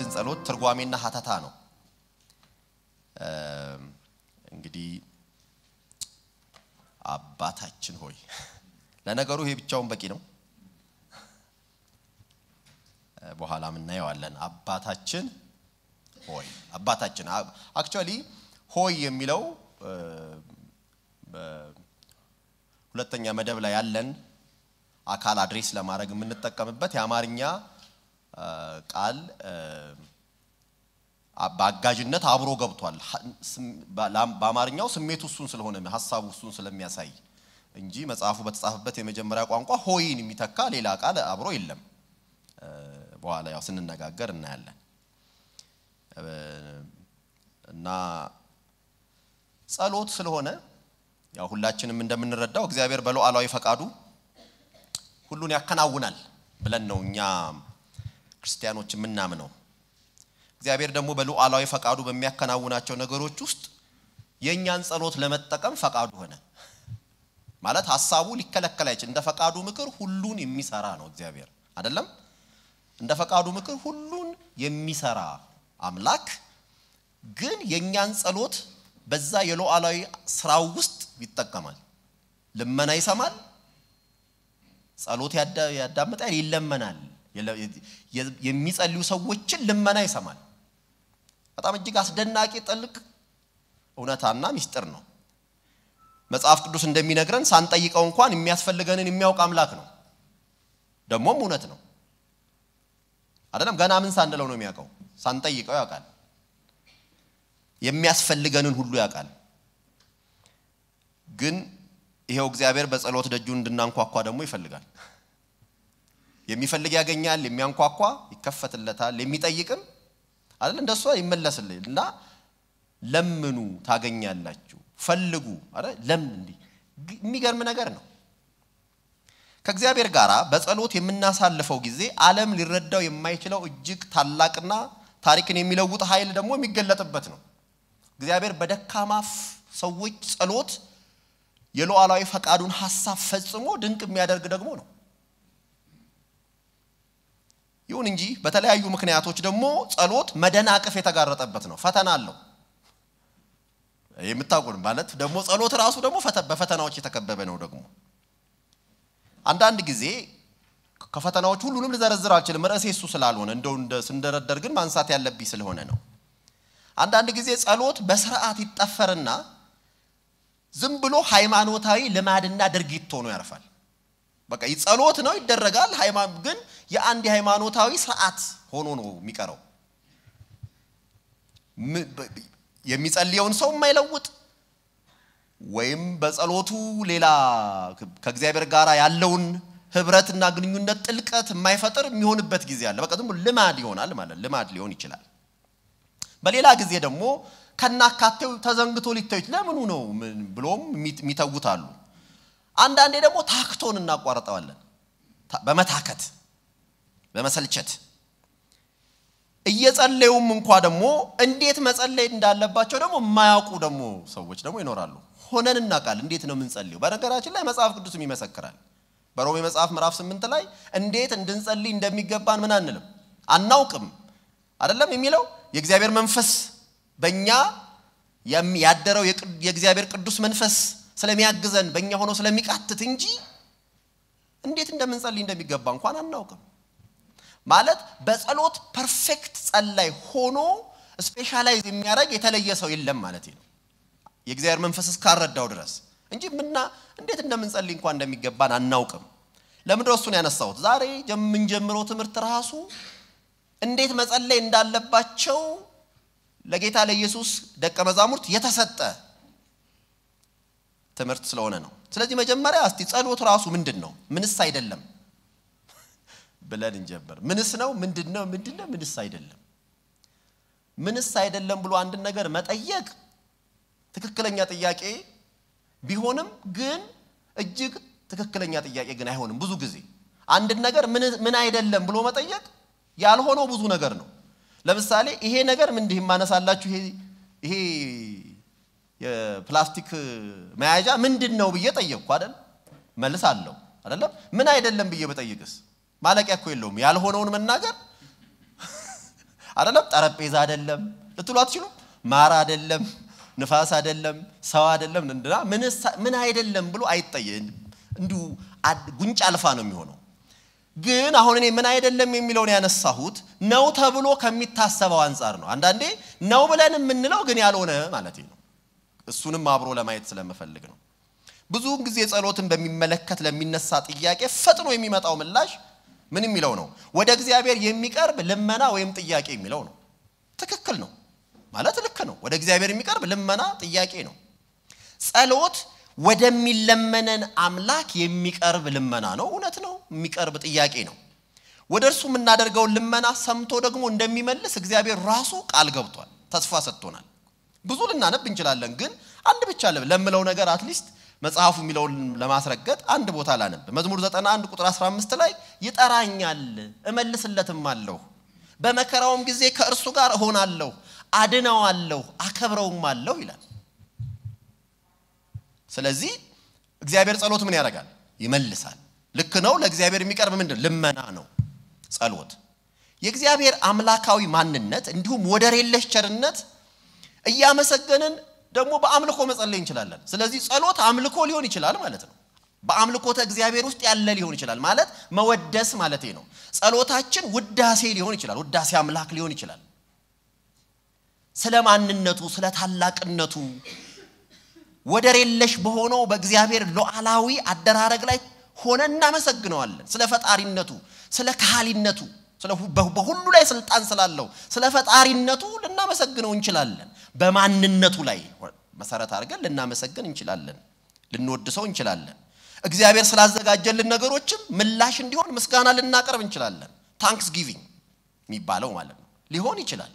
የአባታችን ጸሎት ትርጓሜና ሀተታ ነው። እንግዲህ አባታችን ሆይ ለነገሩ ይሄ ብቻውን በቂ ነው። በኋላም እናየዋለን። አባታችን ሆይ አባታችን አክቹዋሊ ሆይ የሚለው ሁለተኛ መደብ ላይ ያለን አካል አድሬስ ለማድረግ የምንጠቀምበት የአማርኛ ቃል በአጋዥነት አብሮ ገብቷል። በአማርኛው ስሜቱ እሱን ስለሆነ ሀሳቡ እሱን ስለሚያሳይ እንጂ መጽሐፉ በተጻፈበት የመጀመሪያ ቋንቋ ሆይን የሚተካ ሌላ ቃል አብሮ የለም። በኋላ ያው ስንነጋገር እናያለን እና ጸሎት ስለሆነ ያው ሁላችንም እንደምንረዳው እግዚአብሔር በሉዓላዊ ፈቃዱ ሁሉን ያከናውናል ብለን ነው እኛ ክርስቲያኖች የምናምነው። እግዚአብሔር ደግሞ በሉዓላዊ ፈቃዱ በሚያከናውናቸው ነገሮች ውስጥ የእኛን ጸሎት ለመጠቀም ፈቃዱ ሆነ። ማለት ሀሳቡ ሊከለከል አይችል። እንደ ፈቃዱ ምክር ሁሉን የሚሰራ ነው እግዚአብሔር አይደለም። እንደ ፈቃዱ ምክር ሁሉን የሚሰራ አምላክ ግን የእኛን ጸሎት በዛ የሉዓላዊ ስራው ውስጥ ይጠቀማል። ልመና ይሰማል፣ ጸሎት ያዳምጣል፣ ይለመናል። የሚጸልዩ ሰዎችን ልመና ይሰማል። በጣም እጅግ አስደናቂ ጥልቅ እውነታና ምስጢር ነው። መጽሐፍ ቅዱስ እንደሚነግረን ሳንጠይቀው እንኳን የሚያስፈልገንን የሚያውቅ አምላክ ነው። ደግሞም እውነት ነው። አይደለም ገና ምን ሳንለው ነው የሚያውቀው፣ ሳንጠይቀው ያውቃል። የሚያስፈልገንን ሁሉ ያውቃል። ግን ይሄው እግዚአብሔር በጸሎት ደጁ እንድናንኳኳ ደግሞ ይፈልጋል። የሚፈልግ ያገኛል፣ የሚያንኳኳ ይከፈትለታል፣ የሚጠይቅም አይደል እንደሷ ይመለስልኝ እና ለምኑ ታገኛላችሁ፣ ፈልጉ አይደል ለምን እንዲህ የሚገርም ነገር ነው። ከእግዚአብሔር ጋር በጸሎት የምናሳልፈው ጊዜ ዓለም ሊረዳው የማይችለው እጅግ ታላቅና ታሪክን የሚለውጥ ኃይል ደግሞ የሚገለጥበት ነው። እግዚአብሔር በደካማ ሰዎች ጸሎት የሉዓላዊ ፈቃዱን ሀሳብ ፈጽሞ ድንቅ የሚያደርግ ደግሞ ነው። ይሁን እንጂ በተለያዩ ምክንያቶች ደግሞ ጸሎት መደናቀፍ የተጋረጠበት ነው። ፈተና አለው። የምታውቁን ማለት ደግሞ ጸሎት ራሱ ደግሞ በፈተናዎች የተከበበ ነው። ደግሞ አንዳንድ ጊዜ ከፈተናዎች ሁሉንም ልዘረዝር አልችልም፣ ርዕሴ እሱ ስላልሆነ እንደው ስንደረደር ግን ማንሳት ያለብኝ ስለሆነ ነው። አንዳንድ ጊዜ ጸሎት በስርዓት ይጠፈርና ዝም ብሎ ሃይማኖታዊ ልማድና ድርጊት ሆኖ ያርፋል። በቃ ጸሎት ነው ይደረጋል፣ ግን የአንድ ሃይማኖታዊ ስርዓት ሆኖ ነው የሚቀረው። የሚጸልየውን ሰው የማይለውጥ ወይም በጸሎቱ ሌላ ከእግዚአብሔር ጋር ያለውን ህብረትና ግንኙነት ጥልቀት የማይፈጥር የሚሆንበት ጊዜ አለ። በቃ ልማድ ይሆናል ማለት ልማድ ሊሆን ይችላል። በሌላ ጊዜ ደግሞ ከናካቴው ተዘንግቶ ሊታዩት ለምኑ ነው ብሎም የሚተውታሉ። አንዳንዴ ደግሞ ታክቶን እናቋርጠዋለን በመታከት በመሰልቸት እየጸለዩም እንኳ ደግሞ እንዴት መጸለይ እንዳለባቸው ደግሞ የማያውቁ ደግሞ ሰዎች ደግሞ ይኖራሉ። ሆነን እናቃል እንዴት ነው የምንጸልየው? በነገራችን ላይ መጽሐፍ ቅዱስም ይመሰክራል። በሮሜ መጽሐፍ ምዕራፍ ስምንት ላይ እንዴት እንድንጸልይ እንደሚገባን ምን አንልም አናውቅም አይደለም የሚለው የእግዚአብሔር መንፈስ በእኛ ያደረው የእግዚአብሔር ቅዱስ መንፈስ ስለሚያግዘን በእኛ ሆኖ ስለሚቃትት እንጂ እንዴት እንደምንጸልይ እንደሚገባ እንኳን አናውቅም። ማለት በጸሎት ፐርፌክት ጸላይ ሆኖ ስፔሻላይዝ የሚያደርግ የተለየ ሰው የለም ማለት ነው። የእግዚአብሔር መንፈስ እስካረዳው ድረስ እንጂ ምና እንዴት እንደምንጸልይ እንኳን እንደሚገባን አናውቅም። ለምድረ እሱን ያነሳሁት? ዛሬ የምንጀምረው ትምህርት ራሱ እንዴት መጸለይ እንዳለባቸው ለጌታ ለኢየሱስ ደቀ መዛሙርት የተሰጠ ትምህርት ስለሆነ ነው። ስለዚህ መጀመሪያ እስቲ ጸሎት ራሱ ምንድን ነው? ምንስ አይደለም? ብለን እንጀምር። ምንስ ነው? ምንድን ነው? ምንድን ነው? ምንስ አይደለም? ምንስ አይደለም ብሎ አንድን ነገር መጠየቅ ትክክለኛ ጥያቄ ቢሆንም ግን እጅግ ትክክለኛ ጥያቄ ግን አይሆንም። ብዙ ጊዜ አንድን ነገር ምን አይደለም ብሎ መጠየቅ ያልሆነው ብዙ ነገር ነው። ለምሳሌ ይሄ ነገር ምን እንዲህ ማነሳላችሁ ይሄ የፕላስቲክ መያዣ ምንድን ነው ብዬ ጠየቅኩ አይደል? መልስ አለው አይደለም? ምን አይደለም ብዬ በጠይቅስ ማለቂያ እኮ የለውም። ያልሆነውን መናገር አይደለም ጠረጴዛ አይደለም ልትሉ አትችሉም። ማር አይደለም፣ ንፋስ አይደለም፣ ሰው አይደለም፣ እንድና ምን አይደለም ብሎ አይጠየንም። እንዲሁ ጉንጭ አልፋ ነው የሚሆነው። ግን አሁን እኔ ምን አይደለም የሚለውን ያነሳሁት ነው ተብሎ ከሚታሰበው አንጻር ነው። አንዳንዴ ነው ብለን የምንለው ግን ያልሆነ ማለት ነው። እሱንም አብሮ ለማየት ስለምፈልግ ነው። ብዙውን ጊዜ ጸሎትን በሚመለከት ለሚነሳ ጥያቄ ፈጥኖ የሚመጣው ምላሽ ምን የሚለው ነው? ወደ እግዚአብሔር የሚቀርብ ልመና ወይም ጥያቄ የሚለው ነው። ትክክል ነው ማለት ልክ ነው። ወደ እግዚአብሔር የሚቀርብ ልመና ጥያቄ ነው። ጸሎት ወደሚለመነን አምላክ የሚቀርብ ልመና ነው። እውነት ነው፣ የሚቀርብ ጥያቄ ነው። ወደ እርሱ የምናደርገውን ልመና ሰምቶ ደግሞ እንደሚመልስ እግዚአብሔር ራሱ ቃል ገብቷል፣ ተስፋ ሰጥቶናል። ብዙ ልናነብ እንችላለን፣ ግን አንድ ብቻ ለምለው ነገር አትሊስት መጽሐፉ የሚለውን ለማስረገጥ አንድ ቦታ ላነብ። መዝሙር 91 ቁጥር 15 ላይ ይጠራኛል፣ እመልስለትም አለሁ፣ በመከራውም ጊዜ ከእርሱ ጋር እሆናለሁ፣ አድነዋለሁ፣ አከብረውም አለሁ ይላል። ስለዚህ እግዚአብሔር ጸሎት ምን ያደርጋል? ይመልሳል። ልክ ነው። ለእግዚአብሔር የሚቀርብ ምንድን ልመና ነው ጸሎት። የእግዚአብሔር አምላካዊ ማንነት እንዲሁም ወደር የለሽ ቸርነት እያመሰገንን ደግሞ በአምልኮ መጸለይ እንችላለን። ስለዚህ ጸሎት አምልኮ ሊሆን ይችላል ማለት ነው። በአምልኮተ እግዚአብሔር ውስጥ ያለ ሊሆን ይችላል ማለት መወደስ ማለት ነው። ጸሎታችን ውዳሴ ሊሆን ይችላል፣ ውዳሴ አምላክ ሊሆን ይችላል። ስለ ማንነቱ፣ ስለ ታላቅነቱ ወደር የለሽ በሆነው በእግዚአብሔር ሉዓላዊ አደራረግ ላይ ሆነ እናመሰግነዋለን። ስለ ፈጣሪነቱ፣ ስለ ካህሊነቱ፣ በሁሉ ላይ ስልጣን ስላለው ስለ ፈጣሪነቱ ልናመሰግነው እንችላለን። በማንነቱ ላይ መሰረት አድርገን ልናመሰግን እንችላለን፣ ልንወድሰው እንችላለን። እግዚአብሔር ስላዘጋጀልን ነገሮችም ምላሽ እንዲሆን ምስጋና ልናቀርብ እንችላለን። ታንክስ ጊቪንግ የሚባለው ማለት ነው። ሊሆን ይችላል።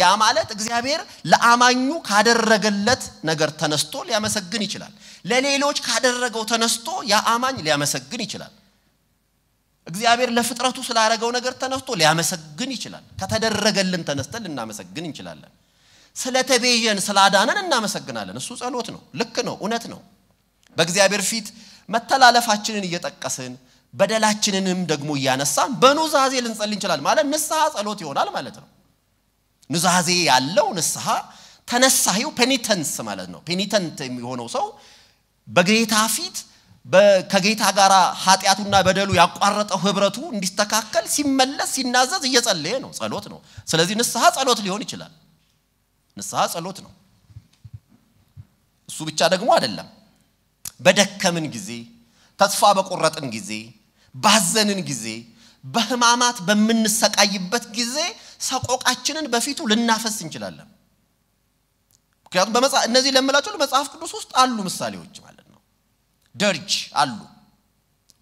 ያ ማለት እግዚአብሔር ለአማኙ ካደረገለት ነገር ተነስቶ ሊያመሰግን ይችላል። ለሌሎች ካደረገው ተነስቶ ያ አማኝ ሊያመሰግን ይችላል። እግዚአብሔር ለፍጥረቱ ስላደረገው ነገር ተነስቶ ሊያመሰግን ይችላል። ከተደረገልን ተነስተን ልናመሰግን እንችላለን። ስለተቤዠን ስላዳነን እናመሰግናለን። እሱ ጸሎት ነው። ልክ ነው። እውነት ነው። በእግዚአብሔር ፊት መተላለፋችንን እየጠቀስን በደላችንንም ደግሞ እያነሳን በኑዛዜ ልንጸል እንችላለን። ማለት ንስሐ ጸሎት ይሆናል ማለት ነው። ኑዛዜ ያለው ንስሐ ተነሳሂው ፔኒተንስ ማለት ነው። ፔኒተንት የሚሆነው ሰው በጌታ ፊት ከጌታ ጋር ኃጢአቱና በደሉ ያቋረጠው ህብረቱ እንዲስተካከል ሲመለስ ሲናዘዝ እየጸለየ ነው። ጸሎት ነው። ስለዚህ ንስሐ ጸሎት ሊሆን ይችላል። ንስሐ ጸሎት ነው። እሱ ብቻ ደግሞ አይደለም። በደከምን ጊዜ፣ ተስፋ በቆረጥን ጊዜ፣ ባዘንን ጊዜ፣ በህማማት በምንሰቃይበት ጊዜ ሰቆቃችንን በፊቱ ልናፈስ እንችላለን። ምክንያቱም እነዚህ ለምላቸው መጽሐፍ ቅዱስ ውስጥ አሉ ምሳሌዎች ማለት ነው። ደርጅ አሉ።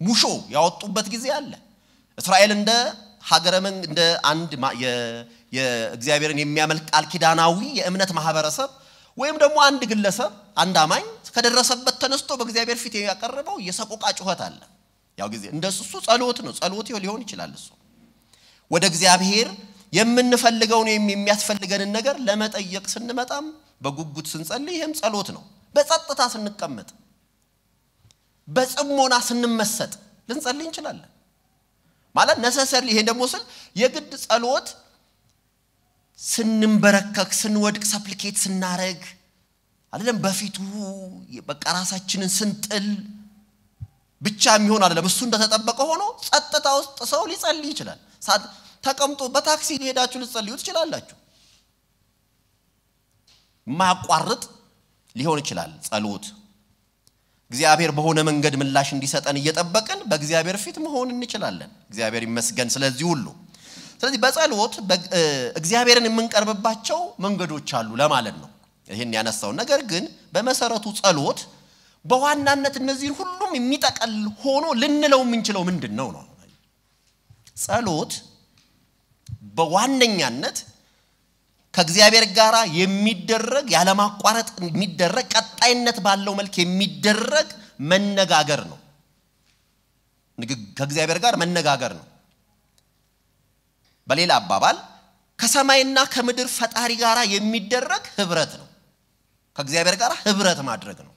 ሙሾ ያወጡበት ጊዜ አለ። እስራኤል እንደ ሀገረ እንደ አንድ የእግዚአብሔርን የሚያመልክ ቃል ኪዳናዊ የእምነት ማህበረሰብ ወይም ደግሞ አንድ ግለሰብ አንድ አማኝ ከደረሰበት ተነስቶ በእግዚአብሔር ፊት ያቀረበው የሰቆቃ ጩኸት አለ። ያው ጊዜ እንደሱ እሱ ጸሎት ነው። ጸሎት ሊሆን ይችላል። እሱ ወደ እግዚአብሔር የምንፈልገውን ወይም የሚያስፈልገንን ነገር ለመጠየቅ ስንመጣም በጉጉት ስንጸልይ ይህም ጸሎት ነው። በጸጥታ ስንቀመጥ፣ በጽሞና ስንመሰጥ ልንጸልይ እንችላለን። ማለት ነሰሰርሊ ይሄን ደግሞ ስል የግድ ጸሎት ስንንበረከክ፣ ስንወድቅ፣ ሰፕሊኬት ስናረግ አይደለም በፊቱ በቃ ራሳችንን ስንጥል ብቻ የሚሆን አይደለም። እሱ እንደተጠበቀ ሆኖ ጸጥታ ውስጥ ሰው ሊጸልይ ይችላል። ተቀምጦ በታክሲ ሄዳችሁ ልጸልዩ ትችላላችሁ። ማቋርጥ ሊሆን ይችላል ጸሎት። እግዚአብሔር በሆነ መንገድ ምላሽ እንዲሰጠን እየጠበቅን በእግዚአብሔር ፊት መሆን እንችላለን። እግዚአብሔር ይመስገን ስለዚህ ሁሉ። ስለዚህ በጸሎት እግዚአብሔርን የምንቀርብባቸው መንገዶች አሉ ለማለት ነው ይህን ያነሳው። ነገር ግን በመሰረቱ ጸሎት በዋናነት እነዚህን ሁሉም የሚጠቀል ሆኖ ልንለው የምንችለው ምንድን ነው ነው? ጸሎት በዋነኛነት ከእግዚአብሔር ጋር የሚደረግ ያለማቋረጥ የሚደረግ ቀጣይነት ባለው መልክ የሚደረግ መነጋገር ነው። ከእግዚአብሔር ጋር መነጋገር ነው። በሌላ አባባል ከሰማይና ከምድር ፈጣሪ ጋር የሚደረግ ህብረት ነው። ከእግዚአብሔር ጋር ህብረት ማድረግ ነው።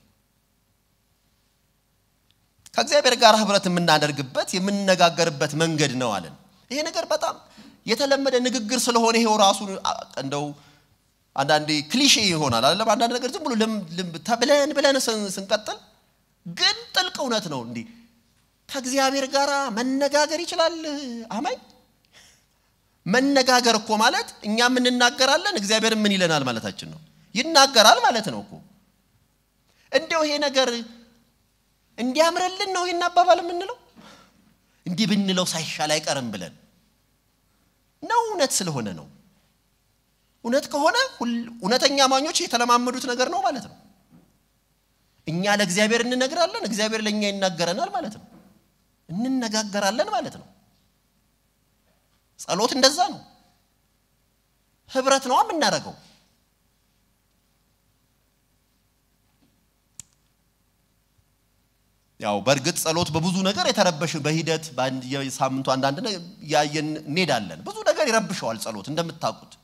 ከእግዚአብሔር ጋር ህብረት የምናደርግበት የምንነጋገርበት መንገድ ነው አለን። ይሄ ነገር በጣም የተለመደ ንግግር ስለሆነ ይሄው ራሱ እንደው አንዳንዴ ክሊሼ ይሆናል አይደለም። አንዳንድ ነገር ዝም ብሎ ተብለን ብለን ስንቀጥል ግን ጥልቅ እውነት ነው። እንዲህ ከእግዚአብሔር ጋር መነጋገር ይችላል አማኝ መነጋገር እኮ ማለት እኛም እንናገራለን እግዚአብሔር ምን ይለናል ማለታችን ነው። ይናገራል ማለት ነው እኮ። እንዲያው ይሄ ነገር እንዲያምርልን ነው ይህን አባባል የምንለው? እንዲህ ብንለው ሳይሻል አይቀርም ብለን ነው። እውነት ስለሆነ ነው። እውነት ከሆነ እውነተኛ አማኞች የተለማመዱት ነገር ነው ማለት ነው። እኛ ለእግዚአብሔር እንነግራለን፣ እግዚአብሔር ለእኛ ይናገረናል ማለት ነው። እንነጋገራለን ማለት ነው። ጸሎት እንደዛ ነው። ህብረት ነዋ የምናደርገው። ያው በእርግጥ ጸሎት በብዙ ነገር የተረበሽ በሂደት በየሳምንቱ አንዳንድ ያየን እንሄዳለን። ብዙ ነገር ይረብሸዋል ጸሎት እንደምታውቁት።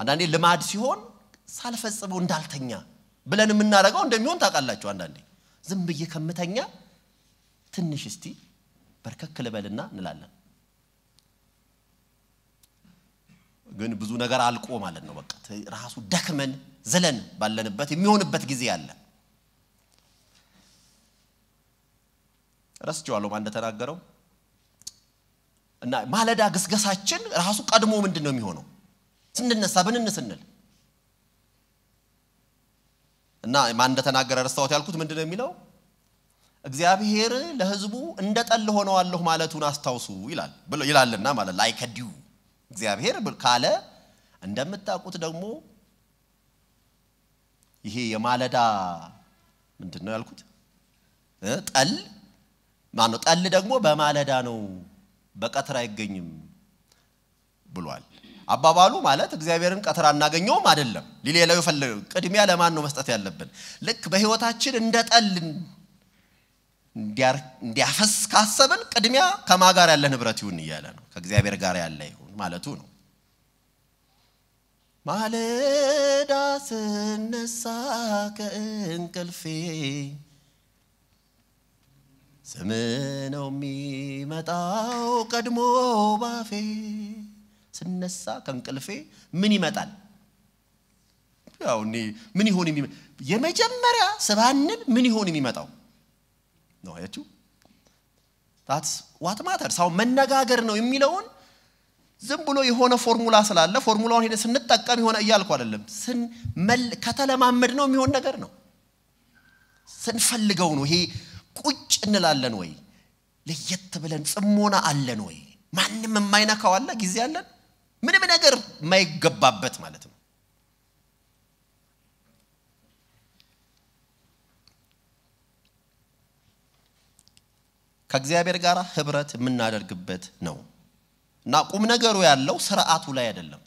አንዳንዴ ልማድ ሲሆን ሳልፈጽመው እንዳልተኛ ብለን የምናደርገው እንደሚሆን ታውቃላችሁ። አንዳንዴ ዝም ብዬ ከምተኛ ትንሽ እስቲ በርከክ ልበልና እንላለን። ግን ብዙ ነገር አልቆ ማለት ነው። በቃ ራሱ ደክመን ዝለን ባለንበት የሚሆንበት ጊዜ አለ። ረስቼዋለሁ ማን እንደተናገረው እና ማለዳ ግስገሳችን ራሱ ቀድሞ ምንድን ነው የሚሆነው? ስንነሳ ብንን ስንል እና ማን እንደተናገረ ረስታወት ያልኩት ምንድን ነው የሚለው እግዚአብሔር ለሕዝቡ እንደ ጠል ሆነዋለሁ ማለቱን አስታውሱ ይላል ይላልና ማለት ላይከዲው እግዚአብሔር ካለ እንደምታውቁት ደግሞ ይሄ የማለዳ ምንድን ነው ያልኩት? ጠል ማን ነው? ጠል ደግሞ በማለዳ ነው በቀትር አይገኝም ብሏል። አባባሉ ማለት እግዚአብሔርን ቀትር አናገኘውም አይደለም። ሊሌላው ይፈልግ ቅድሚያ ለማን ነው መስጠት ያለብን? ልክ በህይወታችን እንደ ጠል እንዲያፈስ ካሰብን ቅድሚያ ከማ ጋር ያለ ንብረት ይሁን እያለ ነው፣ ከእግዚአብሔር ጋር ያለ ማለቱ ነው። ማለዳ ስነሳ ከእንቅልፌ ስም ነው የሚመጣው ቀድሞ ባፌ። ስነሳ ከእንቅልፌ ምን ይመጣል? ያው እኔ ምን ይሆን የመጀመሪያ ስባንን ምን ይሆን የሚመጣው ነው አያችሁ? ታትስ ዋት ማተር ሳው መነጋገር ነው የሚለውን ዝም ብሎ የሆነ ፎርሙላ ስላለ ፎርሙላውን ሄደ ስንጠቀም የሆነ እያልኩ አይደለም። ከተለማመድ ነው የሚሆን ነገር ነው። ስንፈልገው ነው። ይሄ ቁጭ እንላለን ወይ? ለየት ብለን ጽሞና አለን ወይ? ማንም የማይነካው አለ? ጊዜ አለን? ምንም ነገር የማይገባበት ማለት ነው። ከእግዚአብሔር ጋር ህብረት የምናደርግበት ነው። እና ቁም ነገሩ ያለው ስርዓቱ ላይ አይደለም።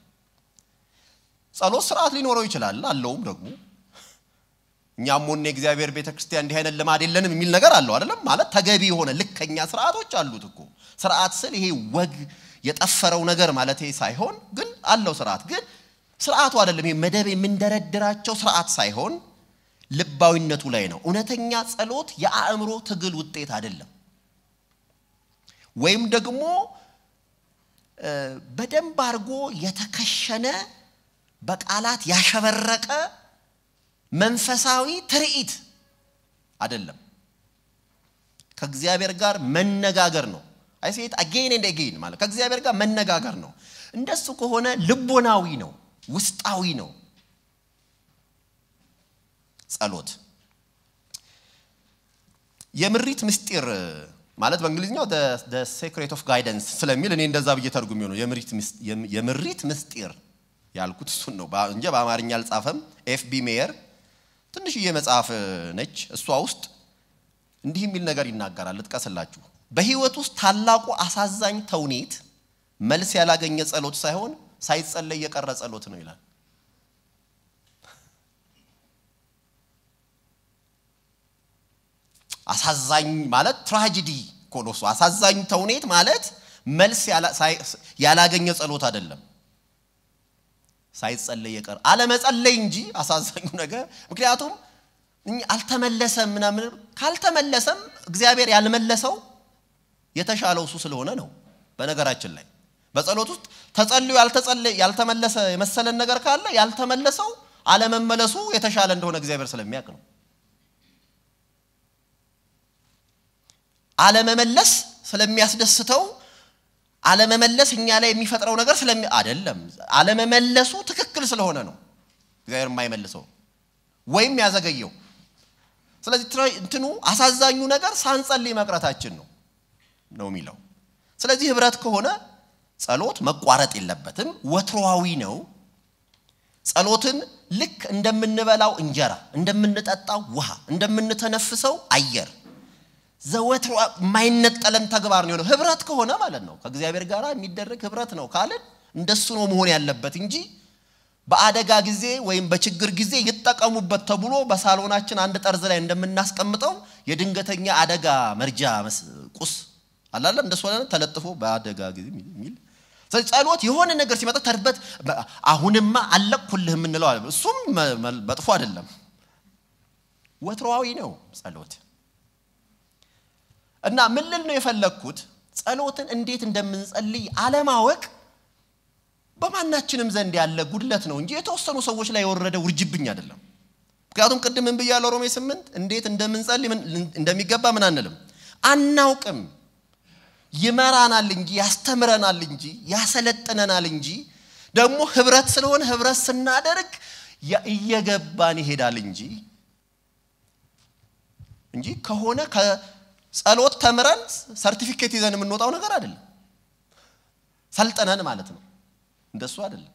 ጸሎት ስርዓት ሊኖረው ይችላል፣ አለውም ደግሞ እኛም ሆነ የእግዚአብሔር ቤተ ክርስቲያን እንዲህ አይነት ልማድ የለንም የሚል ነገር አለው አይደለም። ማለት ተገቢ የሆነ ልከኛ ስርዓቶች አሉት እኮ። ስርዓት ስል ይሄ ወግ የጠፈረው ነገር ማለት ሳይሆን ግን አለው ስርዓት። ግን ስርዓቱ አይደለም ይሄ መደብ የምንደረድራቸው ስርዓት ሳይሆን ልባዊነቱ ላይ ነው። እውነተኛ ጸሎት የአእምሮ ትግል ውጤት አይደለም ወይም ደግሞ በደንብ አድርጎ የተከሸነ በቃላት ያሸበረቀ መንፈሳዊ ትርኢት አይደለም። ከእግዚአብሔር ጋር መነጋገር ነው። አይ ሴት አጌን ኤንድ አጌን ማለት ከእግዚአብሔር ጋር መነጋገር ነው። እንደሱ ከሆነ ልቦናዊ ነው፣ ውስጣዊ ነው። ጸሎት የምሪት ምስጢር ማለት በእንግሊዝኛው ሴክሬት ኦፍ ጋይደንስ ስለሚል እኔ እንደዛ ብዬ ተርጉም ነው የምሪት ምስጢር ያልኩት እሱን ነው እንጂ በአማርኛ አልጻፈም። ኤፍቢ ሜየር ትንሽዬ መጽሐፍ ነች። እሷ ውስጥ እንዲህ የሚል ነገር ይናገራል። ልጥቀስላችሁ። በህይወት ውስጥ ታላቁ አሳዛኝ ተውኔት መልስ ያላገኘ ጸሎት ሳይሆን ሳይጸለይ የቀረ ጸሎት ነው ይላል። አሳዛኝ ማለት ትራጂዲ እኮ ነው እሱ። አሳዛኝ ተውኔት ማለት መልስ ያላገኘ ጸሎት አይደለም። ሳይጸለይ የቀረ አለመጸለይ እንጂ አሳዛኙ ነገር። ምክንያቱም አልተመለሰም ምናምን፣ ካልተመለሰም እግዚአብሔር ያልመለሰው የተሻለው እሱ ስለሆነ ነው። በነገራችን ላይ በጸሎት ውስጥ ተጸልዩ ያልተመለሰ የመሰለን ነገር ካለ ያልተመለሰው አለመመለሱ የተሻለ እንደሆነ እግዚአብሔር ስለሚያውቅ ነው። አለመመለስ ስለሚያስደስተው አለመመለስ እኛ ላይ የሚፈጥረው ነገር ስለሚ አይደለም። አለመመለሱ ትክክል ስለሆነ ነው እግዚአብሔር የማይመልሰው ወይም ያዘገየው። ስለዚህ እንትኑ አሳዛኙ ነገር ሳንጸልይ መቅረታችን ነው ነው የሚለው። ስለዚህ ህብረት ከሆነ ጸሎት መቋረጥ የለበትም፣ ወትሮዋዊ ነው። ጸሎትን ልክ እንደምንበላው እንጀራ፣ እንደምንጠጣው ውሃ፣ እንደምንተነፍሰው አየር ዘወትሮ የማይነጠለን ተግባር ነው የሆነው። ህብረት ከሆነ ማለት ነው ከእግዚአብሔር ጋር የሚደረግ ህብረት ነው ካልን እንደሱ ነው መሆን ያለበት እንጂ በአደጋ ጊዜ ወይም በችግር ጊዜ ይጠቀሙበት ተብሎ በሳሎናችን አንድ ጠርዝ ላይ እንደምናስቀምጠው የድንገተኛ አደጋ መርጃ ቁስ አላለ እንደሱ ተለጥፎ በአደጋ ጊዜ የሚል ስለዚህ ጸሎት የሆነ ነገር ሲመጣ ተርበት አሁንማ አለቅኩልህ የምንለው እሱም መጥፎ አይደለም፣ ወትሮዊ ነው ጸሎት። እና ምን ልል ነው የፈለግኩት ጸሎትን እንዴት እንደምንጸልይ አለማወቅ በማናችንም ዘንድ ያለ ጉድለት ነው እንጂ የተወሰኑ ሰዎች ላይ የወረደ ውርጅብኝ አይደለም። ምክንያቱም ቅድም ምን ብያለሁ? ሮሜ ስምንት እንዴት እንደምንጸልይ እንደሚገባ ምን አንልም አናውቅም። ይመራናል እንጂ ያስተምረናል እንጂ ያሰለጥነናል እንጂ ደግሞ ህብረት ስለሆነ ህብረት ስናደርግ እየገባን ይሄዳል እንጂ እንጂ ከሆነ ጸሎት ተምረን ሰርቲፊኬት ይዘን የምንወጣው ነገር አይደለም። ሰልጠነን ማለት ነው። እንደሱ አይደለም።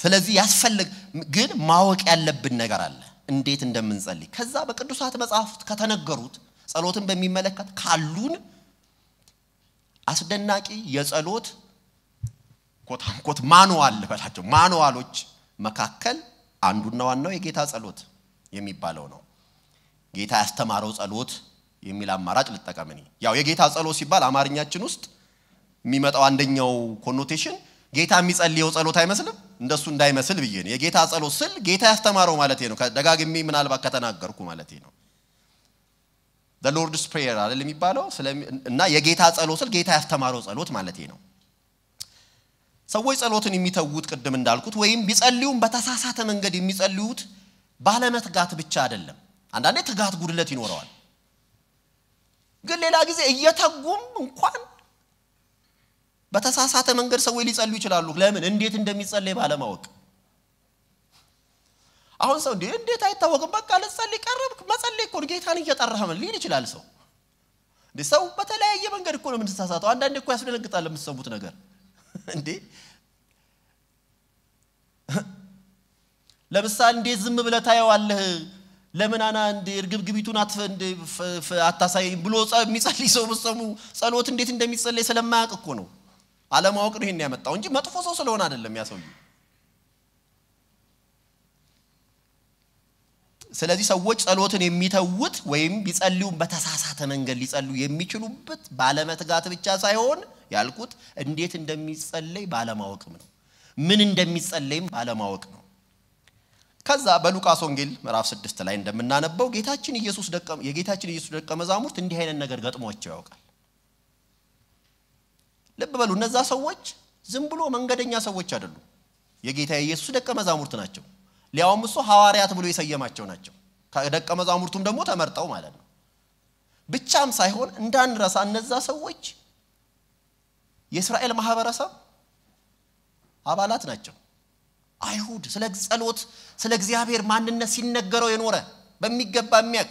ስለዚህ ያስፈልግ ግን ማወቅ ያለብን ነገር አለ፣ እንዴት እንደምንጸልይ። ከዛ በቅዱሳት መጽሐፍት ከተነገሩት ጸሎትን በሚመለከት ካሉን አስደናቂ የጸሎት ኮታንኮት ማኑዋል በላቸው ማኑዋሎች መካከል አንዱና ዋናው የጌታ ጸሎት የሚባለው ነው። ጌታ ያስተማረው ጸሎት የሚል አማራጭ ልጠቀም እኔ። ያው የጌታ ጸሎት ሲባል አማርኛችን ውስጥ የሚመጣው አንደኛው ኮኖቴሽን ጌታ የሚጸልየው ጸሎት አይመስልም። እንደሱ እንዳይመስል ብዬ ነው። የጌታ ጸሎት ስል ጌታ ያስተማረው ማለት ነው። ደጋግሜ ምናልባት ከተናገርኩ ማለት ነው። ዘ ሎርድስ ፕሬየር አይደል የሚባለው እና የጌታ ጸሎት ስል ጌታ ያስተማረው ጸሎት ማለት ነው። ሰዎች ጸሎትን የሚተዉት ቅድም እንዳልኩት ወይም ቢጸልዩም በተሳሳተ መንገድ የሚጸልዩት ባለመትጋት ብቻ አይደለም። አንዳንዴ ትጋት ጉድለት ይኖረዋል። ግን ሌላ ጊዜ እየተጉም እንኳን በተሳሳተ መንገድ ሰዎች ሊጸሉ ይችላሉ። ለምን? እንዴት እንደሚጸለይ ባለማወቅ። አሁን ሰው እንዴ እንዴት አይታወቅም። በቃ ልጸልይ ቀረብክ፣ መጸለይ እኮ ጌታን እየጠራህ ምን ሊል ይችላል ሰው። እንዴ ሰው በተለያየ መንገድ እኮ ነው የምንተሳሳተው። አንዳንዴ እኮ ያስደነግጣል የምትሰሙት ነገር እንዴ። ለምሳሌ እንዴት ዝም ብለህ ታየዋለህ ለምን አና እንደ እርግብግቢቱን አታሳየኝ ብሎ የሚጸልይ ሰው ብትሰሙ ጸሎት እንዴት እንደሚጸለይ ስለማያውቅ እኮ ነው። አለማወቅ ነው ይሄን ያመጣው እንጂ መጥፎ ሰው ስለሆነ አይደለም ያ ሰውዬ። ስለዚህ ሰዎች ጸሎትን የሚተውት ወይም ቢጸልዩ በተሳሳተ መንገድ ሊጸልዩ የሚችሉበት ባለመትጋት ብቻ ሳይሆን ያልኩት እንዴት እንደሚጸለይ ባለማወቅም ነው። ምን እንደሚጸለይም ባለማወቅ ነው። ከዛ በሉቃስ ወንጌል ምዕራፍ ስድስት ላይ እንደምናነበው ጌታችን ኢየሱስ ደቀ የጌታችን ኢየሱስ ደቀ መዛሙርት እንዲህ አይነት ነገር ገጥሟቸው ያውቃል። ልብ በሉ፣ እነዛ ሰዎች ዝም ብሎ መንገደኛ ሰዎች አይደሉም። የጌታ ኢየሱስ ደቀ መዛሙርት ናቸው። ሊያውም እሱ ሐዋርያት ብሎ የሰየማቸው ናቸው። ከደቀ መዛሙርቱም ደግሞ ተመርጠው ማለት ነው። ብቻም ሳይሆን እንዳንረሳ እነዛ ሰዎች የእስራኤል ማህበረሰብ አባላት ናቸው። አይሁድ ስለ ጸሎት ስለ እግዚአብሔር ማንነት ሲነገረው የኖረ በሚገባ የሚያቅ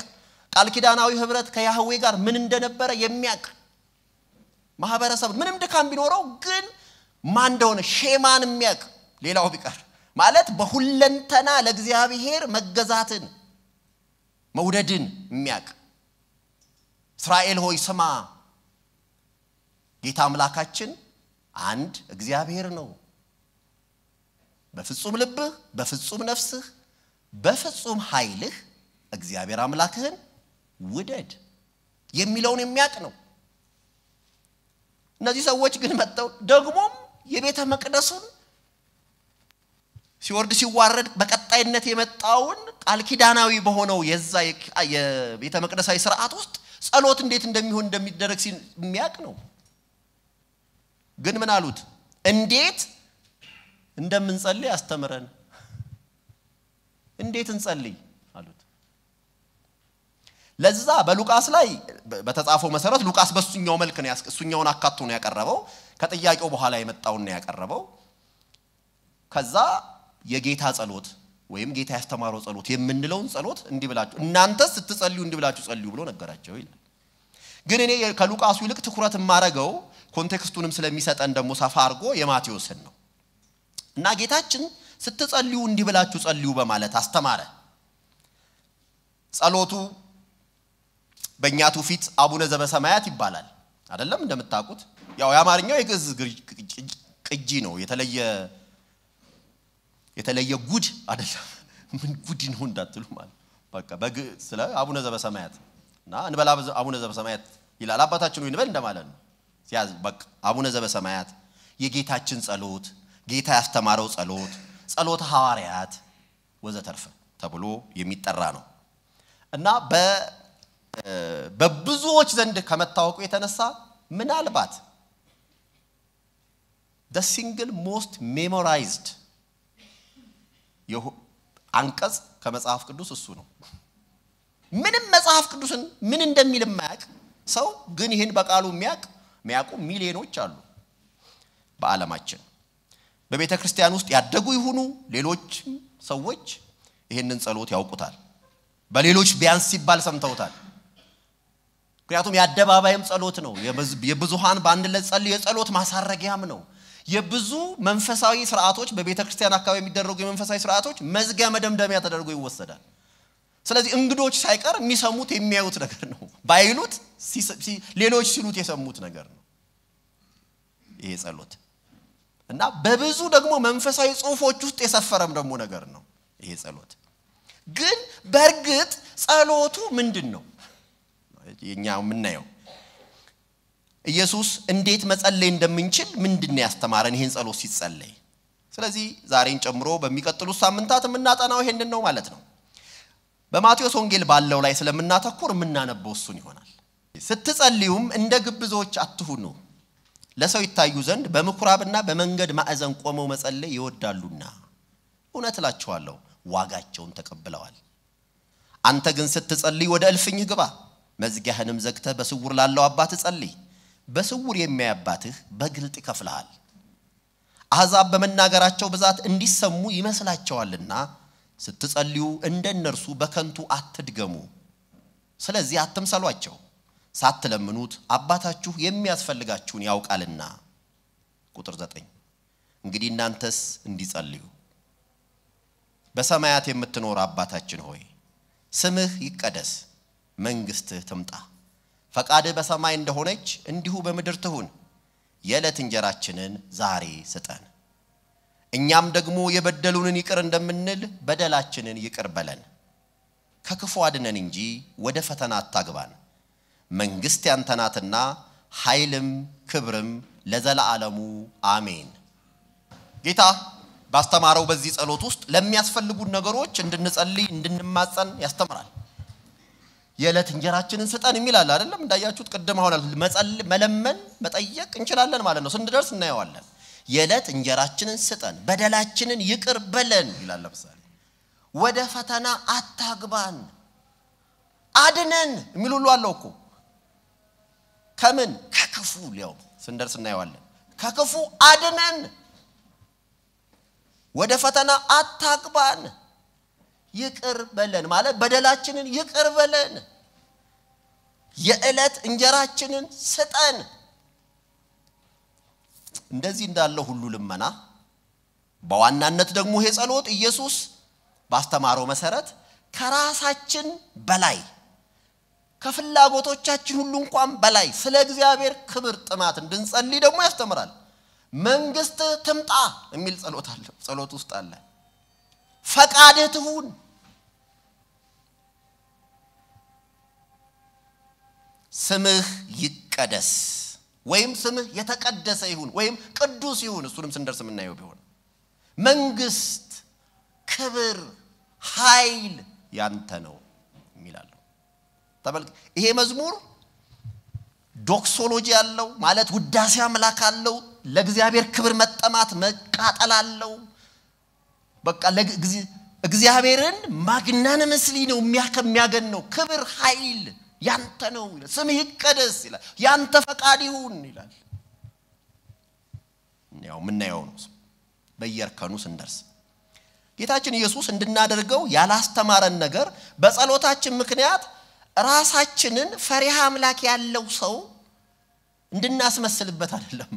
ቃል ኪዳናዊ ህብረት ከያህዌ ጋር ምን እንደነበረ የሚያቅ ማህበረሰብ ምንም ድካም ቢኖረው ግን ማን እንደሆነ ሼማን የሚያቅ ሌላው ቢቀር ማለት በሁለንተና ለእግዚአብሔር መገዛትን መውደድን የሚያቅ እስራኤል ሆይ ስማ ጌታ አምላካችን አንድ እግዚአብሔር ነው በፍጹም ልብህ፣ በፍጹም ነፍስህ፣ በፍጹም ኃይልህ እግዚአብሔር አምላክህን ውደድ የሚለውን የሚያውቅ ነው። እነዚህ ሰዎች ግን መጥተው ደግሞም የቤተ መቅደሱን ሲወርድ ሲዋረድ በቀጣይነት የመጣውን ቃል ኪዳናዊ በሆነው የዛ የቤተ መቅደሳዊ ስርዓት ውስጥ ጸሎት እንዴት እንደሚሆን እንደሚደረግ የሚያውቅ ነው። ግን ምን አሉት? እንዴት እንደምንጸልይ አስተምረን። እንዴት እንጸልይ አሉት። ለዛ በሉቃስ ላይ በተጻፈው መሰረት ሉቃስ በሱኛው መልክ ነው እሱኛውን አካቶ ነው ያቀረበው። ከጥያቄው በኋላ የመጣውን ነው ያቀረበው። ከዛ የጌታ ጸሎት ወይም ጌታ ያስተማረው ጸሎት የምንለውን ጸሎት እንዲህ ብላችሁ እናንተ ስትጸልዩ እንዲህ ብላችሁ ጸልዩ ብሎ ነገራቸው ይላል። ግን እኔ ከሉቃሱ ይልቅ ትኩረት የማረገው ኮንቴክስቱንም ስለሚሰጠን ደግሞ ሰፋ አድርጎ የማቴዎስን ነው። እና ጌታችን ስትጸልዩ እንዲህ ብላችሁ ጸልዩ በማለት አስተማረ። ጸሎቱ በእኛ ትውፊት አቡነ ዘበሰማያት ይባላል አይደለም? እንደምታውቁት ያው የአማርኛው የግዕዝ ቅጂ ነው። የተለየ የተለየ ጉድ አይደለም። ምን ጉድ ነው እንዳትሉ ማለት በቃ በግዕ ስለ አቡነ ዘበሰማያት እና እንበላ አቡነ ዘበሰማያት ይላል አባታችን ወይ እንበል እንደማለት ነው። ሲያዝ በቃ አቡነ ዘበሰማያት የጌታችን ጸሎት ጌታ ያስተማረው ጸሎት፣ ጸሎት ሐዋርያት ወዘተርፈ ተብሎ የሚጠራ ነው እና በብዙዎች ዘንድ ከመታወቁ የተነሳ ምናልባት ደ ሲንግል ሞስት ሜሞራይዝድ አንቀጽ ከመጽሐፍ ቅዱስ እሱ ነው። ምንም መጽሐፍ ቅዱስን ምን እንደሚል የማያውቅ ሰው ግን ይህን በቃሉ የሚያውቅ የሚያውቁ ሚሊዮኖች አሉ በዓለማችን። በቤተ ክርስቲያን ውስጥ ያደጉ ይሁኑ ሌሎች ሰዎች ይህንን ጸሎት ያውቁታል። በሌሎች ቢያንስ ሲባል ሰምተውታል። ምክንያቱም የአደባባይም ጸሎት ነው። የብዙሃን በአንድ ላይ የጸሎት ማሳረጊያም ነው። የብዙ መንፈሳዊ ስርዓቶች በቤተ ክርስቲያን አካባቢ የሚደረጉ የመንፈሳዊ ስርዓቶች መዝጊያ መደምደሚያ ተደርጎ ይወሰዳል። ስለዚህ እንግዶች ሳይቀር የሚሰሙት የሚያዩት ነገር ነው። ባይሉት ሌሎች ሲሉት የሰሙት ነገር ነው ይሄ ጸሎት። እና በብዙ ደግሞ መንፈሳዊ ጽሁፎች ውስጥ የሰፈረም ደግሞ ነገር ነው ይሄ ጸሎት። ግን በእርግጥ ጸሎቱ ምንድን ነው? እኛ የምናየው ኢየሱስ እንዴት መጸለይ እንደምንችል ምንድን ያስተማረን ይህን ጸሎት ሲጸለይ። ስለዚህ ዛሬን ጨምሮ በሚቀጥሉት ሳምንታት የምናጠናው ይሄንን ነው ማለት ነው። በማቴዎስ ወንጌል ባለው ላይ ስለምናተኩር የምናነበው እሱን ይሆናል። ስትጸልዩም እንደ ግብዞች አትሁኑ። ለሰው ይታዩ ዘንድ በምኩራብና በመንገድ ማዕዘን ቆመው መጸለይ ይወዳሉና እውነት እላችኋለሁ ዋጋቸውን ተቀብለዋል። አንተ ግን ስትጸልይ ወደ እልፍኝህ ግባ፣ መዝጊያህንም ዘግተህ በስውር ላለው አባትህ ጸልይ። በስውር የሚያይ አባትህ በግልጥ ይከፍልሃል። አሕዛብ በመናገራቸው ብዛት እንዲሰሙ ይመስላቸዋልና ስትጸልዩ እንደ እነርሱ በከንቱ አትድገሙ። ስለዚህ አትምሰሏቸው። ሳትለምኑት አባታችሁ የሚያስፈልጋችሁን ያውቃልና። ቁጥር ዘጠኝ እንግዲህ እናንተስ እንዲጸልዩ በሰማያት የምትኖር አባታችን ሆይ ስምህ ይቀደስ፣ መንግስትህ ትምጣ፣ ፈቃድህ በሰማይ እንደሆነች እንዲሁ በምድር ትሁን። የዕለት እንጀራችንን ዛሬ ስጠን፣ እኛም ደግሞ የበደሉንን ይቅር እንደምንል በደላችንን ይቅር በለን፣ ከክፉ አድነን እንጂ ወደ ፈተና አታግባን መንግሥት ያንተናትና ኃይልም ክብርም ለዘላለሙ አሜን። ጌታ ባስተማረው በዚህ ጸሎት ውስጥ ለሚያስፈልጉን ነገሮች እንድንጸልይ እንድንማጸን ያስተምራል። የዕለት እንጀራችንን ስጠን የሚላል አይደለም? እንዳያችሁት ቅድም አሁን መለመን መጠየቅ እንችላለን ማለት ነው። ስንደርስ እናየዋለን። የዕለት እንጀራችንን ስጠን፣ በደላችንን ይቅር በለን ይላል። ለምሳሌ ወደ ፈተና አታግባን፣ አድነን የሚል ሁሉ አለው እኮ ከምን ከክፉ ሊያውም ስንደርስ እናየዋለን ከክፉ አድነን ወደ ፈተና አታግባን ይቅር በለን ማለት በደላችንን ይቅር በለን የዕለት እንጀራችንን ስጠን እንደዚህ እንዳለ ሁሉ ልመና በዋናነት ደግሞ ይሄ ጸሎት ኢየሱስ ባስተማረው መሰረት ከራሳችን በላይ ከፍላጎቶቻችን ሁሉ እንኳን በላይ ስለ እግዚአብሔር ክብር ጥማት እንድንጸልይ ደግሞ ያስተምራል። መንግስት ትምጣ የሚል ጸሎት አለ፣ ጸሎት ውስጥ አለ። ፈቃድህ ትሁን። ስምህ ይቀደስ ወይም ስምህ የተቀደሰ ይሁን ወይም ቅዱስ ይሁን። እሱንም ስንደርስ የምናየው ቢሆን መንግስት፣ ክብር፣ ኃይል ያንተ ነው የሚላል። ተመልክ ይሄ መዝሙር ዶክሶሎጂ አለው ማለት ውዳሴ አምላክ አለው። ለእግዚአብሔር ክብር መጠማት መቃጠል አለው። በቃ እግዚአብሔርን ማግናንመስሊ ነው የሚያገን ነው። ክብር ኃይል ያንተ ነው ስም ይቀደስ ይላል። ያንተ ፈቃድ ይሁን ይላል። ያው የምናየው ነው በየርከኑ ስንደርስ ጌታችን ኢየሱስ እንድናደርገው ያላስተማረን ነገር በጸሎታችን ምክንያት ራሳችንን ፈሪሃ አምላክ ያለው ሰው እንድናስመስልበት አይደለም።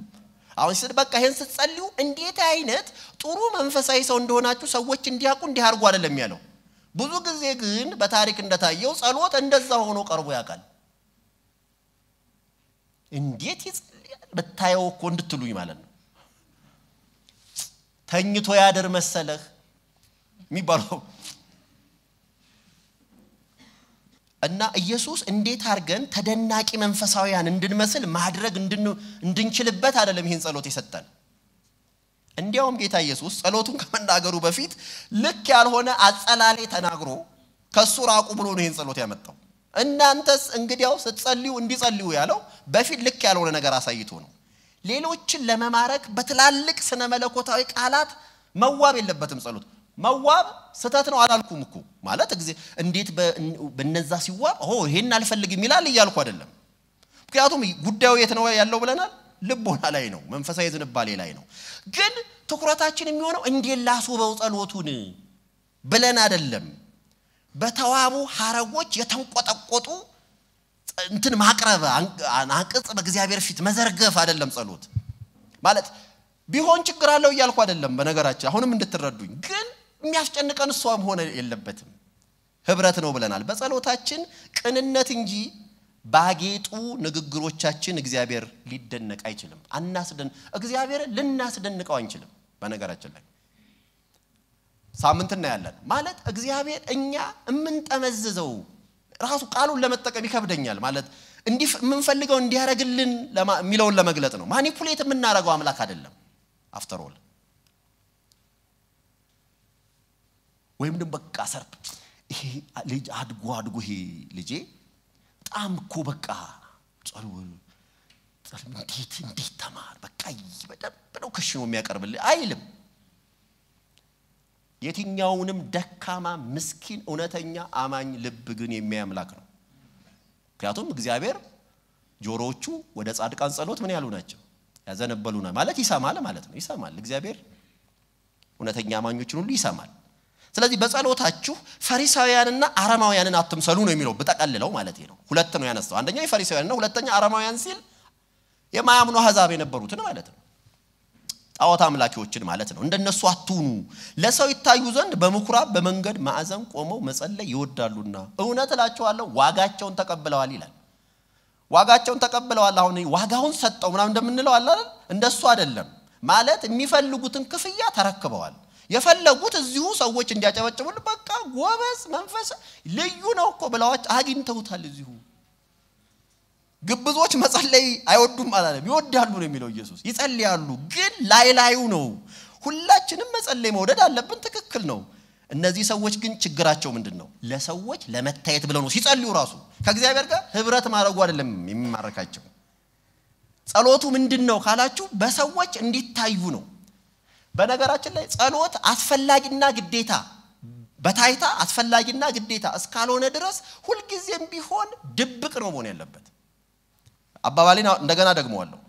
አሁን ስል በቃ ይህን ስትጸልዩ እንዴት አይነት ጥሩ መንፈሳዊ ሰው እንደሆናችሁ ሰዎች እንዲያውቁ እንዲያርጉ አይደለም ያለው። ብዙ ጊዜ ግን በታሪክ እንደታየው ጸሎት እንደዛ ሆኖ ቀርቦ ያውቃል። እንዴት ይጸልያል ብታየው እኮ እንድትሉኝ ማለት ነው። ተኝቶ ያድር መሰለህ የሚባለው እና ኢየሱስ እንዴት አድርገን ተደናቂ መንፈሳውያን እንድንመስል ማድረግ እንድንችልበት አይደለም ይህን ጸሎት የሰጠን። እንዲያውም ጌታ ኢየሱስ ጸሎቱን ከመናገሩ በፊት ልክ ያልሆነ አጸላሌ ተናግሮ ከሱ ራቁ ብሎ ነው ይህን ጸሎት ያመጣው። እናንተስ እንግዲያው ስትጸልዩ እንዲጸልዩ ያለው በፊት ልክ ያልሆነ ነገር አሳይቶ ነው። ሌሎችን ለመማረክ በትላልቅ ስነ መለኮታዊ ቃላት መዋብ የለበትም። ጸሎት መዋብ ስተት ነው አላልኩም እኮ ማለት እንዴት በነዛ ሲዋብ ኦ ይሄን አልፈልግም ይላል እያልኩ አይደለም። ምክንያቱም ጉዳዩ የት ነው ያለው ብለናል? ልቦና ላይ ነው፣ መንፈሳዊ ዝንባሌ ላይ ነው። ግን ትኩረታችን የሚሆነው እንዴት ላስውበው ጸሎቱን ብለን አይደለም። በተዋቡ ሀረጎች የተንቆጠቆጡ እንትን ማቅረብ አንቅጽ በእግዚአብሔር ፊት መዘርገፍ አይደለም ጸሎት ማለት ቢሆን ችግር አለው እያልኩ አይደለም። በነገራችን አሁንም እንድትረዱኝ ግን የሚያስጨንቀን እሷም ሆነ የለበትም። ህብረት ነው ብለናል። በጸሎታችን ቅንነት እንጂ ባጌጡ ንግግሮቻችን እግዚአብሔር ሊደነቅ አይችልም። አናስደን እግዚአብሔር ልናስደንቀው አንችልም። በነገራችን ላይ ሳምንት እናያለን ማለት እግዚአብሔር እኛ የምንጠመዝዘው ራሱ ቃሉን ለመጠቀም ይከብደኛል ማለት የምንፈልገው እንዲያደርግልን የሚለውን ለመግለጥ ነው። ማኒፑሌት የምናደርገው አምላክ አይደለም። አፍተር ኦል ወይም ደግሞ በቃ ሰርፕ ይሄ ልጅ አድጎ አድጎ ይሄ ልጄ በጣም እኮ በቃ እንዴት እንዴት ተማር በቃ በደንብ ነው ከሽኖ የሚያቀርብልህ አይልም። የትኛውንም ደካማ ምስኪን እውነተኛ አማኝ ልብ ግን የሚያምላክ ነው። ምክንያቱም እግዚአብሔር ጆሮዎቹ ወደ ጻድቃን ጸሎት ምን ያሉ ናቸው? ያዘነበሉ ማለት ይሰማል ማለት ነው። ይሰማል እግዚአብሔር እውነተኛ አማኞችን ሁሉ ይሰማል። ስለዚህ በጸሎታችሁ ፈሪሳውያንና አረማውያንን አትምሰሉ ነው የሚለው ብጠቀልለው ማለት ነው። ሁለት ነው ያነሳው። አንደኛ የፈሪሳውያንና ሁለተኛ አረማውያን ሲል የማያምኑ አሕዛብ የነበሩትን ማለት ነው። ጣዖት አምላኪዎችን ማለት ነው። እንደነሱ አትሁኑ። ለሰው ይታዩ ዘንድ በምኩራብ በመንገድ ማዕዘን ቆመው መጸለይ ይወዳሉና እውነት እላቸዋለሁ ዋጋቸውን ተቀብለዋል ይላል። ዋጋቸውን ተቀብለዋል። አሁን ዋጋውን ሰጠው ምናምን እንደምንለው አለ እንደሱ አይደለም ማለት የሚፈልጉትን ክፍያ ተረክበዋል። የፈለጉት እዚሁ ሰዎች እንዲያጨበጭቡል በቃ ጎበዝ መንፈስ ልዩ ነው እኮ ብለዋች አግኝተውታል። እዚሁ ግብዞች መጸለይ አይወዱም አላለም፣ ይወዳሉ ነው የሚለው ኢየሱስ። ይጸልያሉ፣ ግን ላይ ላዩ ነው። ሁላችንም መጸለይ መውደድ አለብን፣ ትክክል ነው። እነዚህ ሰዎች ግን ችግራቸው ምንድን ነው? ለሰዎች ለመታየት ብለው ነው ሲጸልዩ። ራሱ ከእግዚአብሔር ጋር ህብረት ማድረጉ አይደለም የሚማረካቸው። ጸሎቱ ምንድን ነው ካላችሁ፣ በሰዎች እንዲታዩ ነው። በነገራችን ላይ ጸሎት አስፈላጊና ግዴታ በታይታ አስፈላጊና ግዴታ እስካልሆነ ድረስ ሁልጊዜም ቢሆን ድብቅ ነው መሆን ያለበት። አባባሌን እንደገና ደግመዋለሁ።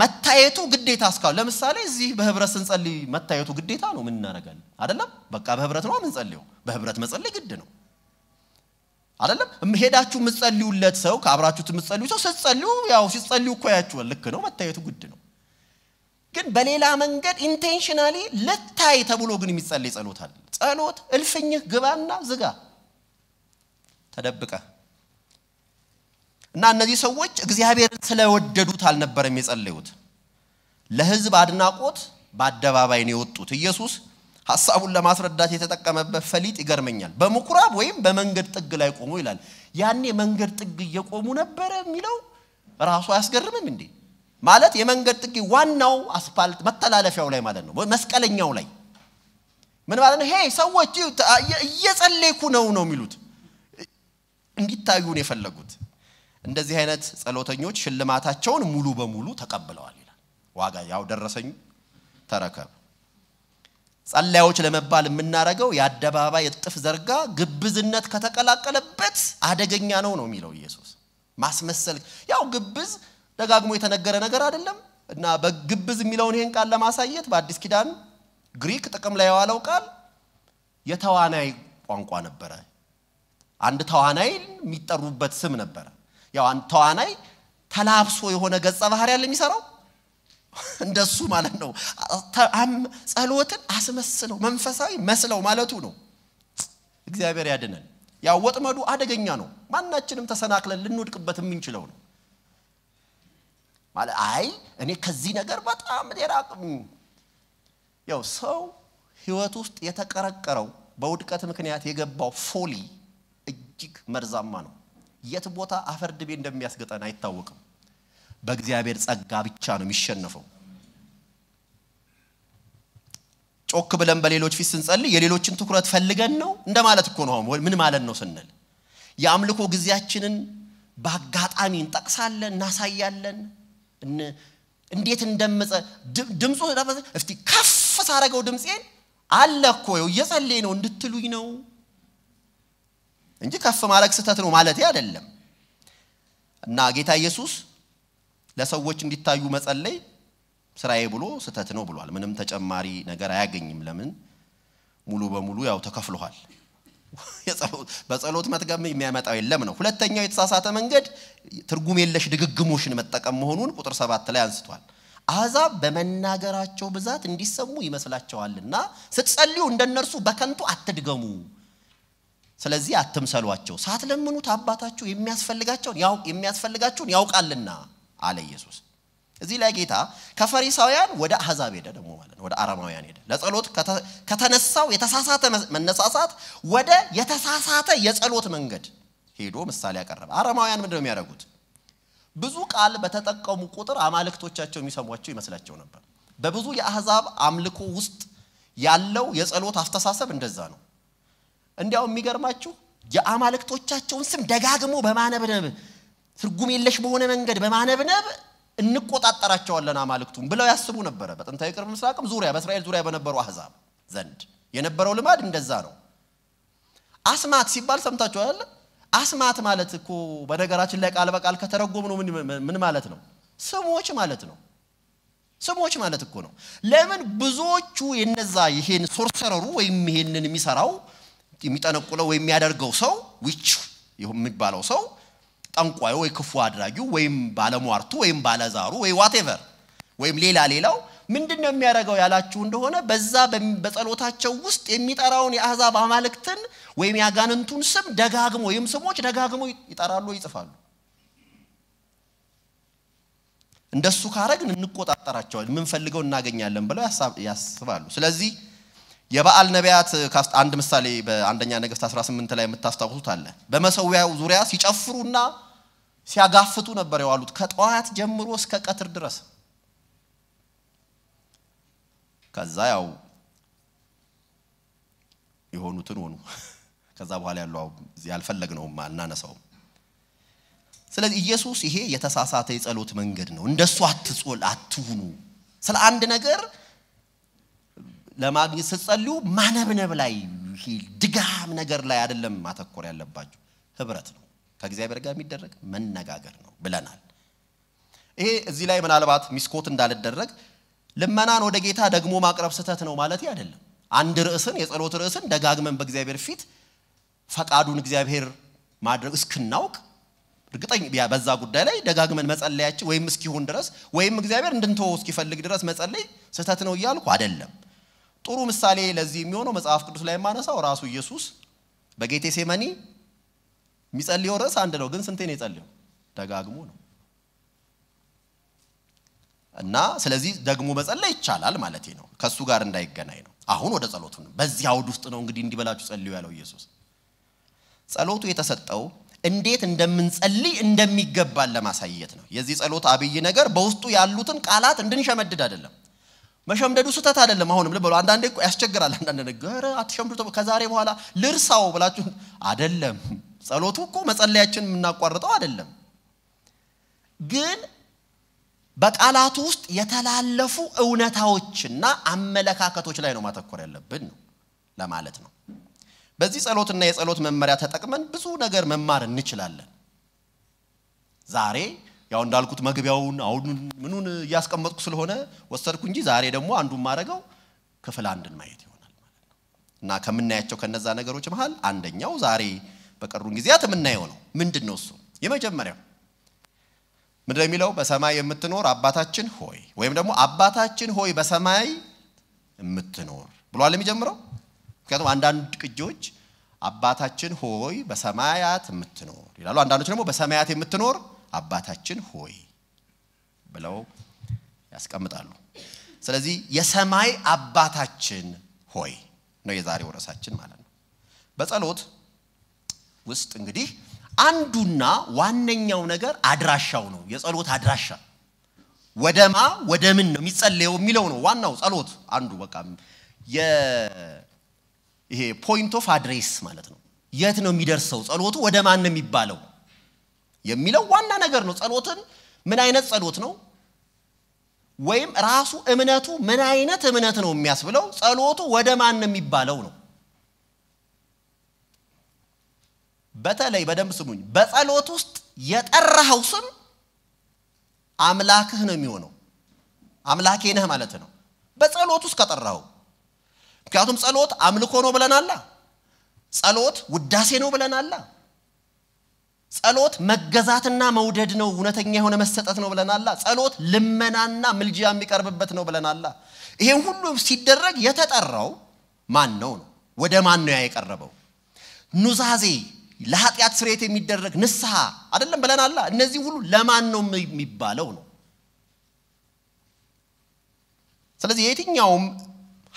መታየቱ ግዴታ እስካሁን ለምሳሌ እዚህ በህብረት ስንጸልይ መታየቱ ግዴታ ነው። ምን እናደርጋለን? አይደለም በቃ በህብረት ነው የምንጸልየው። በህብረት መጸለይ ግድ ነው አይደለም። ሄዳችሁ የምትጸልዩለት ሰው ከአብራችሁት የምትጸልዩ ሰው ስትጸልዩ ያው ሲጸልዩ እኮ ልክ ነው። መታየቱ ግድ ነው። ግን በሌላ መንገድ ኢንቴንሽናሊ ልታይ ተብሎ ግን የሚጸልይ ጸሎት አለ። ጸሎት እልፍኝህ ግባና ዝጋ ተደብቀ እና እነዚህ ሰዎች እግዚአብሔርን ስለወደዱት አልነበረም የጸለዩት። ለህዝብ አድናቆት በአደባባይ ነው የወጡት። ኢየሱስ ሀሳቡን ለማስረዳት የተጠቀመበት ፈሊጥ ይገርመኛል። በምኩራብ ወይም በመንገድ ጥግ ላይ ቆሙ ይላል። ያኔ መንገድ ጥግ እየቆሙ ነበረ የሚለው ራሱ አያስገርምም እንዴ? ማለት የመንገድ ጥግ ዋናው አስፋልት መተላለፊያው ላይ ማለት ነው፣ መስቀለኛው ላይ ምን ማለት ነው? ሄይ ሰዎች እየጸለይኩ ነው ነው የሚሉት እንዲታዩን የፈለጉት። እንደዚህ አይነት ጸሎተኞች ሽልማታቸውን ሙሉ በሙሉ ተቀብለዋል ይላል። ዋጋ ያው ደረሰኝ ተረከብ። ጸላዮች ለመባል የምናደርገው የአደባባይ እጥፍ ዘርጋ ግብዝነት ከተቀላቀለበት አደገኛ ነው ነው የሚለው ኢየሱስ። ማስመሰል ያው ግብዝ ደጋግሞ የተነገረ ነገር አይደለም እና በግብዝ የሚለውን ይህን ቃል ለማሳየት በአዲስ ኪዳን ግሪክ ጥቅም ላይ የዋለው ቃል የተዋናይ ቋንቋ ነበረ። አንድ ተዋናይ የሚጠሩበት ስም ነበረ። ያው አንድ ተዋናይ ተላብሶ የሆነ ገጸ ባህሪ ያለ የሚሰራው እንደሱ ማለት ነው። ጸሎትን አስመስለው መንፈሳዊ መስለው ማለቱ ነው። እግዚአብሔር ያድነን። ያው ወጥመዱ አደገኛ ነው። ማናችንም ተሰናክለን ልንወድቅበት የምንችለው ነው። ማለት አይ እኔ ከዚህ ነገር በጣም ራቅሙ። ያው ሰው ህይወት ውስጥ የተቀረቀረው በውድቀት ምክንያት የገባው ፎሊ እጅግ መርዛማ ነው። የት ቦታ አፈር ድቤ እንደሚያስገጠን አይታወቅም። በእግዚአብሔር ጸጋ ብቻ ነው የሚሸነፈው። ጮክ ብለን በሌሎች ፊት ስንጸልይ የሌሎችን ትኩረት ፈልገን ነው እንደማለት እኮ ነው። ምን ማለት ነው ስንል የአምልኮ ጊዜያችንን በአጋጣሚ እንጠቅሳለን፣ እናሳያለን። እንዴት እንደምጸ ድምፁ እስቲ ከፍ ሳረገው ድምፄን አለ እኮ ይኸው እየጸለይ ነው እንድትሉኝ ነው እንጂ ከፍ ማድረግ ስህተት ነው ማለት አይደለም። እና ጌታ ኢየሱስ ለሰዎች እንዲታዩ መጸለይ ስራዬ ብሎ ስህተት ነው ብሏል። ምንም ተጨማሪ ነገር አያገኝም። ለምን ሙሉ በሙሉ ያው ተከፍሏል። በጸሎት መትገም የሚያመጣው የለም ነው። ሁለተኛው የተሳሳተ መንገድ ትርጉም የለሽ ድግግሞሽን መጠቀም መሆኑን ቁጥር ሰባት ላይ አንስቷል። አሕዛብ በመናገራቸው ብዛት እንዲሰሙ ይመስላቸዋልና ስትጸልዩ እንደነርሱ በከንቱ አትድገሙ። ስለዚህ አትምሰሏቸው፣ ሳትለምኑት አባታችሁ የሚያስፈልጋቸውን ያውቃልና አለ ኢየሱስ። እዚህ ላይ ጌታ ከፈሪሳውያን ወደ አሕዛብ ሄደ ደግሞ ማለት ነው፣ ወደ አረማውያን ሄደ። ለጸሎት ከተነሳው የተሳሳተ መነሳሳት ወደ የተሳሳተ የጸሎት መንገድ ሄዶ ምሳሌ ያቀረበ። አረማውያን ምንድነው የሚያደርጉት? ብዙ ቃል በተጠቀሙ ቁጥር አማልክቶቻቸው የሚሰሟቸው ይመስላቸው ነበር። በብዙ የአሕዛብ አምልኮ ውስጥ ያለው የጸሎት አስተሳሰብ እንደዛ ነው። እንዲያው የሚገርማችሁ የአማልክቶቻቸውን ስም ደጋግሞ በማነብነብ ትርጉም የለሽ በሆነ መንገድ በማነብነብ እንቆጣጠራቸዋለን አማልክቱም ብለው ያስቡ ነበረ። በጥንታዊ ቅርብ ምስራቅም ዙሪያ በእስራኤል ዙሪያ በነበሩ አህዛብ ዘንድ የነበረው ልማድ እንደዛ ነው። አስማት ሲባል ሰምታችኋል። አስማት ማለት እኮ በነገራችን ላይ ቃል በቃል ከተረጎም ነው ምን ማለት ነው? ስሞች ማለት ነው። ስሞች ማለት እኮ ነው። ለምን ብዙዎቹ የነዛ ይሄን ሶርሰረሩ ወይም ይሄንን የሚሰራው የሚጠነቁለው ወይም የሚያደርገው ሰው ዊች የሚባለው ሰው ጠንቋዩ ወይ ክፉ አድራጊው ወይም ባለሟርቱ ወይም ባለዛሩ ወይ ዋቴቨር ወይም ሌላ ሌላው ምንድን ነው የሚያደርገው ያላችሁ እንደሆነ በዛ በጸሎታቸው ውስጥ የሚጠራውን የአሕዛብ አማልክትን ወይም ያጋንንቱን ስም ደጋግሞ ወይም ስሞች ደጋግሞ ይጠራሉ፣ ይጽፋሉ። እንደሱ ካረግን እንቆጣጠራቸዋል፣ የምንፈልገው እናገኛለን ብለው ያስባሉ። ስለዚህ የበዓል ነቢያት አንድ ምሳሌ በአንደኛ ነገሥት 18 ላይ የምታስታውሱት አለ። በመሰዊያው ዙሪያ ሲጨፍሩና ሲያጋፍቱ ነበር የዋሉት ከጠዋት ጀምሮ እስከ ቀትር ድረስ። ከዛ ያው የሆኑትን ሆኑ። ከዛ በኋላ ያለው ያልፈለግነውማ አናነሳውም። ስለዚህ ኢየሱስ ይሄ የተሳሳተ የጸሎት መንገድ ነው። እንደሱ አትጾል አትሁኑ። ስለ አንድ ነገር ለማግኘት ስትጸልዩ ማነብነብ ላይ ድጋም ነገር ላይ አይደለም ማተኮር ያለባችሁ። ህብረት ነው፣ ከእግዚአብሔር ጋር የሚደረግ መነጋገር ነው ብለናል። ይሄ እዚህ ላይ ምናልባት ሚስኮት እንዳልደረግ ልመናን ወደ ጌታ ደግሞ ማቅረብ ስህተት ነው ማለት አይደለም። አንድ ርዕስን የጸሎት ርዕስን ደጋግመን በእግዚአብሔር ፊት ፈቃዱን እግዚአብሔር ማድረግ እስክናውቅ እርግጠኝ በዛ ጉዳይ ላይ ደጋግመን መጸለያችን ወይም እስኪሆን ድረስ ወይም እግዚአብሔር እንድንተወው እስኪፈልግ ድረስ መጸለይ ስህተት ነው እያልኩ አይደለም። ጥሩ ምሳሌ ለዚህ የሚሆነው መጽሐፍ ቅዱስ ላይ የማነሳው ራሱ ኢየሱስ በጌቴ ሴመኒ የሚጸልየው ርዕስ አንድ ነው፣ ግን ስንቴ ነው የጸልየው? ደጋግሞ ነው። እና ስለዚህ ደግሞ መጸለይ ይቻላል ማለት ነው። ከእሱ ጋር እንዳይገናኝ ነው። አሁን ወደ ጸሎቱ ነው። በዚህ አውድ ውስጥ ነው እንግዲህ እንዲበላችሁ ጸልዩ ያለው ኢየሱስ። ጸሎቱ የተሰጠው እንዴት እንደምንጸልይ እንደሚገባን ለማሳየት ነው። የዚህ ጸሎት አብይ ነገር በውስጡ ያሉትን ቃላት እንድንሸመድድ አይደለም። መሸምደዱ ስህተት አይደለም። አሁንም ልበሉ። አንዳንዴ እኮ ያስቸግራል። አንዳንድ ነገር አትሸምዱ፣ ከዛሬ በኋላ ልርሳው ብላችሁ አይደለም። ጸሎቱ እኮ መጸለያችን የምናቋርጠው አይደለም። ግን በቃላቱ ውስጥ የተላለፉ እውነታዎችና አመለካከቶች ላይ ነው ማተኮር ያለብን ነው ለማለት ነው። በዚህ ጸሎትና የጸሎት መመሪያ ተጠቅመን ብዙ ነገር መማር እንችላለን። ዛሬ ያው እንዳልኩት መግቢያውን አሁኑን ምኑን እያስቀመጥኩ ስለሆነ ወሰድኩ እንጂ ዛሬ ደግሞ አንዱ ማድረገው ክፍል አንድን ማየት ይሆናል ማለት ነው እና ከምናያቸው ከነዛ ነገሮች መሀል አንደኛው ዛሬ በቀሩን ጊዜያት የምናየው ነው። ምንድን ነው እሱ? የመጀመሪያው ምንድነው የሚለው በሰማይ የምትኖር አባታችን ሆይ ወይም ደግሞ አባታችን ሆይ በሰማይ የምትኖር ብሏል የሚጀምረው። ምክንያቱም አንዳንድ ቅጆች አባታችን ሆይ በሰማያት የምትኖር ይላሉ፣ አንዳንዶች ደግሞ በሰማያት የምትኖር አባታችን ሆይ ብለው ያስቀምጣሉ። ስለዚህ የሰማይ አባታችን ሆይ ነው የዛሬው ርዕሳችን ማለት ነው። በጸሎት ውስጥ እንግዲህ አንዱና ዋነኛው ነገር አድራሻው ነው። የጸሎት አድራሻ ወደማ ወደ ምን ነው የሚጸለየው የሚለው ነው ዋናው ጸሎት አንዱ በቃ ይሄ ፖይንት ኦፍ አድሬስ ማለት ነው። የት ነው የሚደርሰው ጸሎቱ? ወደ ማን ነው የሚባለው? የሚለው ዋና ነገር ነው። ጸሎትን ምን አይነት ጸሎት ነው ወይም ራሱ እምነቱ ምን አይነት እምነት ነው የሚያስብለው ጸሎቱ ወደ ማን ነው የሚባለው ነው። በተለይ በደንብ ስሙኝ። በጸሎት ውስጥ የጠራኸው ስም አምላክህ ነው የሚሆነው። አምላኬ ነህ ማለት ነው በጸሎት ውስጥ ከጠራኸው። ምክንያቱም ጸሎት አምልኮ ነው ብለናላ። ጸሎት ውዳሴ ነው ብለናላ። ጸሎት መገዛትና መውደድ ነው፣ እውነተኛ የሆነ መሰጠት ነው ብለናላ። ጸሎት ልመናና ምልጃ የሚቀርብበት ነው ብለናላ። ይሄ ሁሉ ሲደረግ የተጠራው ማን ነው ነው? ወደ ማን ነው ያ የቀረበው? ኑዛዜ ለኃጢአት ስርየት የሚደረግ ንስሐ አይደለም ብለናላ። እነዚህ ሁሉ ለማን ነው የሚባለው ነው። ስለዚህ የትኛውም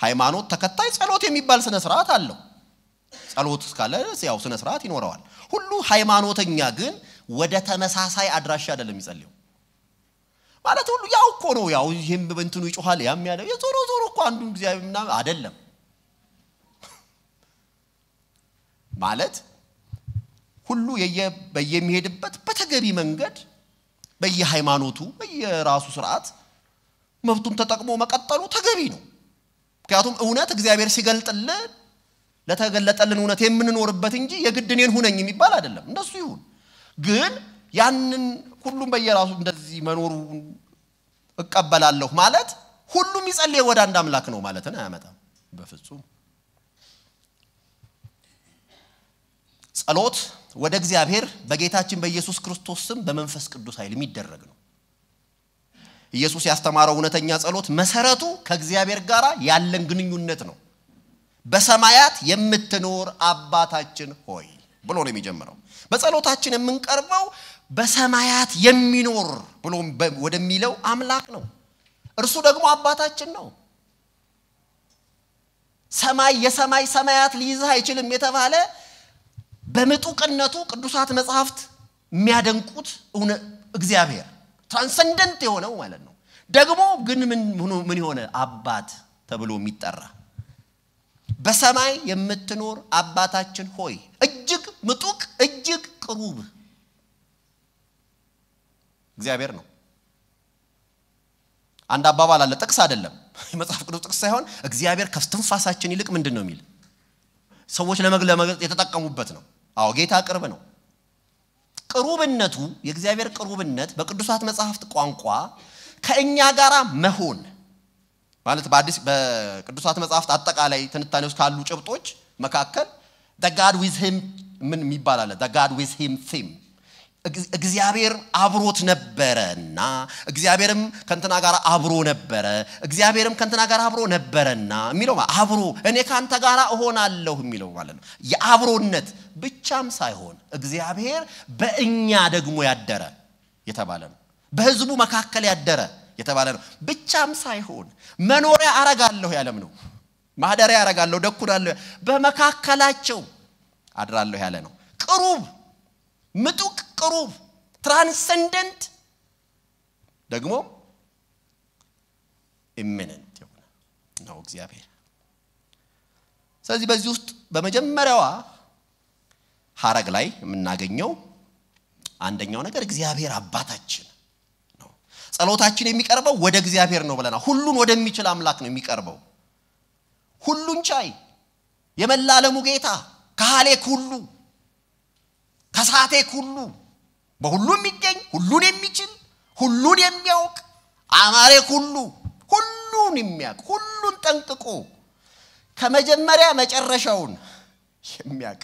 ሃይማኖት ተከታይ ጸሎት የሚባል ስነ ስርዓት አለው። ጸሎት እስካለ ያው ስነ ስርዓት ይኖረዋል። ሁሉ ሃይማኖተኛ ግን ወደ ተመሳሳይ አድራሻ አይደለም የሚጸልየው። ማለት ሁሉ ያው እኮ ነው፣ ያው ይህም በንትኑ ይጮኋል፣ ያም ያለው የዞሮ ዞሮ እኮ አንዱን እግዚአብሔር ምናምን አይደለም ማለት ሁሉ በየሚሄድበት በተገቢ መንገድ በየሃይማኖቱ በየራሱ ስርዓት መብቱን ተጠቅሞ መቀጠሉ ተገቢ ነው። ምክንያቱም እውነት እግዚአብሔር ሲገልጥልን ለተገለጠልን እውነት የምንኖርበት እንጂ የግድ እኔን ሁነኝ የሚባል አይደለም። እንደሱ ይሁን ግን ያንን ሁሉም በየራሱ እንደዚህ መኖሩ እቀበላለሁ ማለት ሁሉም ይጸልይ ወደ አንድ አምላክ ነው ማለትን አያመጣም በፍጹም። ጸሎት ወደ እግዚአብሔር በጌታችን በኢየሱስ ክርስቶስ ስም በመንፈስ ቅዱስ ኃይል የሚደረግ ነው። ኢየሱስ ያስተማረው እውነተኛ ጸሎት መሰረቱ ከእግዚአብሔር ጋር ያለን ግንኙነት ነው። በሰማያት የምትኖር አባታችን ሆይ ብሎ ነው የሚጀምረው። በጸሎታችን የምንቀርበው በሰማያት የሚኖር ብሎ ወደሚለው አምላክ ነው። እርሱ ደግሞ አባታችን ነው። ሰማይ የሰማይ ሰማያት ሊይዝህ አይችልም የተባለ በምጡቅነቱ ቅዱሳት መጽሐፍት የሚያደንቁት እግዚአብሔር ትራንሰንደንት የሆነው ማለት ነው። ደግሞ ግን ምን ሆነ አባት ተብሎ የሚጠራ በሰማይ የምትኖር አባታችን ሆይ እጅግ ምጡቅ እጅግ ቅሩብ እግዚአብሔር ነው። አንድ አባባል አለ፣ ጥቅስ አይደለም፣ የመጽሐፍ ቅዱስ ጥቅስ ሳይሆን እግዚአብሔር ከትንፋሳችን ይልቅ ምንድን ነው የሚል ሰዎች ለመግለጽ የተጠቀሙበት ነው። አዎ ጌታ ቅርብ ነው። ቅሩብነቱ የእግዚአብሔር ቅሩብነት በቅዱሳት መጽሐፍት ቋንቋ ከእኛ ጋር መሆን ማለት በአዲስ በቅዱሳት መጽሐፍት አጠቃላይ ትንታኔ ውስጥ ካሉ ጭብጦች መካከል ጋድ ዊዝ ሂም ምን የሚባል አለ? ጋድ ዊዝ ሂም ቲም እግዚአብሔር አብሮት ነበረና እግዚአብሔርም ከንትና ጋር አብሮ ነበረ እግዚአብሔርም ከንትና ጋር አብሮ ነበረና የሚለው አብሮ እኔ ከአንተ ጋር እሆናለሁ የሚለው ማለት ነው። የአብሮነት ብቻም ሳይሆን እግዚአብሔር በእኛ ደግሞ ያደረ የተባለ ነው። በህዝቡ መካከል ያደረ የተባለ ነው። ብቻም ሳይሆን መኖሪያ አረጋለሁ ያለም ነው። ማህደሪያ አረጋለሁ፣ ደኩራለሁ፣ በመካከላቸው አድራለሁ ያለ ነው። ቅሩብ ምጡቅ፣ ቅሩብ ትራንሰንደንት፣ ደግሞ ኢሚነንት የሆነ ነው እግዚአብሔር። ስለዚህ በዚህ ውስጥ በመጀመሪያዋ ሀረግ ላይ የምናገኘው አንደኛው ነገር እግዚአብሔር አባታችን ጸሎታችን የሚቀርበው ወደ እግዚአብሔር ነው ብለናል። ሁሉን ወደሚችል አምላክ ነው የሚቀርበው። ሁሉን ቻይ የመላ ጌታ ከሃሌክ ሁሉ ከሳቴ ሁሉ በሁሉ የሚገኝ ሁሉን የሚችል ሁሉን የሚያውቅ አማሬ ሁሉ ሁሉን የሚያውቅ ሁሉን ጠንቅቆ ከመጀመሪያ መጨረሻውን የሚያውቅ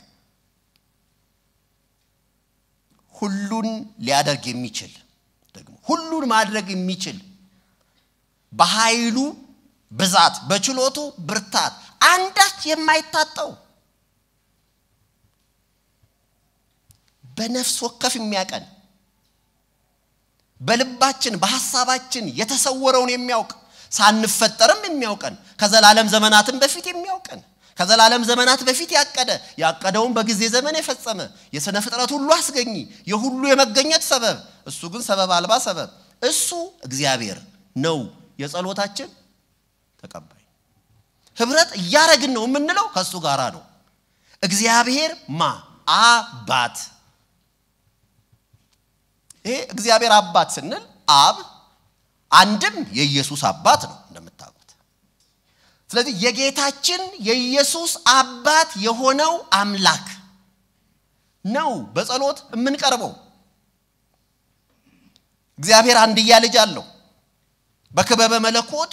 ሁሉን ሊያደርግ የሚችል ሁሉን ማድረግ የሚችል በኃይሉ ብዛት በችሎቱ ብርታት አንዳች የማይታጠው በነፍስ ወከፍ የሚያቀን በልባችን በሐሳባችን የተሰወረውን የሚያውቅ ሳንፈጠርም የሚያውቀን ከዘላለም ዘመናትም በፊት የሚያውቀን ከዘላለም ዘመናት በፊት ያቀደ ያቀደውን በጊዜ ዘመን የፈጸመ የሥነ ፍጥረት ሁሉ አስገኝ የሁሉ የመገኘት ሰበብ እሱ ግን ሰበብ አልባ ሰበብ፣ እሱ እግዚአብሔር ነው የጸሎታችን ተቀባይ። ህብረት እያረግን ነው የምንለው ከእሱ ጋራ ነው። እግዚአብሔር ማ አባት ይሄ እግዚአብሔር አባት ስንል አብ አንድም የኢየሱስ አባት ነው እንደምታውቁት። ስለዚህ የጌታችን የኢየሱስ አባት የሆነው አምላክ ነው በጸሎት የምንቀርበው። እግዚአብሔር አንድያ ልጅ አለው። በክበበ መለኮት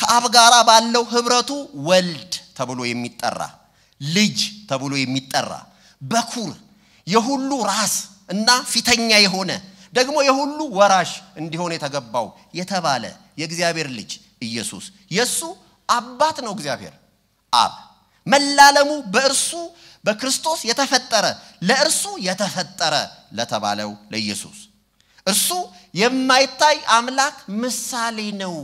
ከአብ ጋር ባለው ህብረቱ ወልድ ተብሎ የሚጠራ ልጅ ተብሎ የሚጠራ በኩር የሁሉ ራስ እና ፊተኛ የሆነ ደግሞ የሁሉ ወራሽ እንዲሆን የተገባው የተባለ የእግዚአብሔር ልጅ ኢየሱስ የእሱ አባት ነው እግዚአብሔር አብ። መላለሙ በእርሱ በክርስቶስ የተፈጠረ ለእርሱ የተፈጠረ ለተባለው ለኢየሱስ እርሱ የማይታይ አምላክ ምሳሌ ነው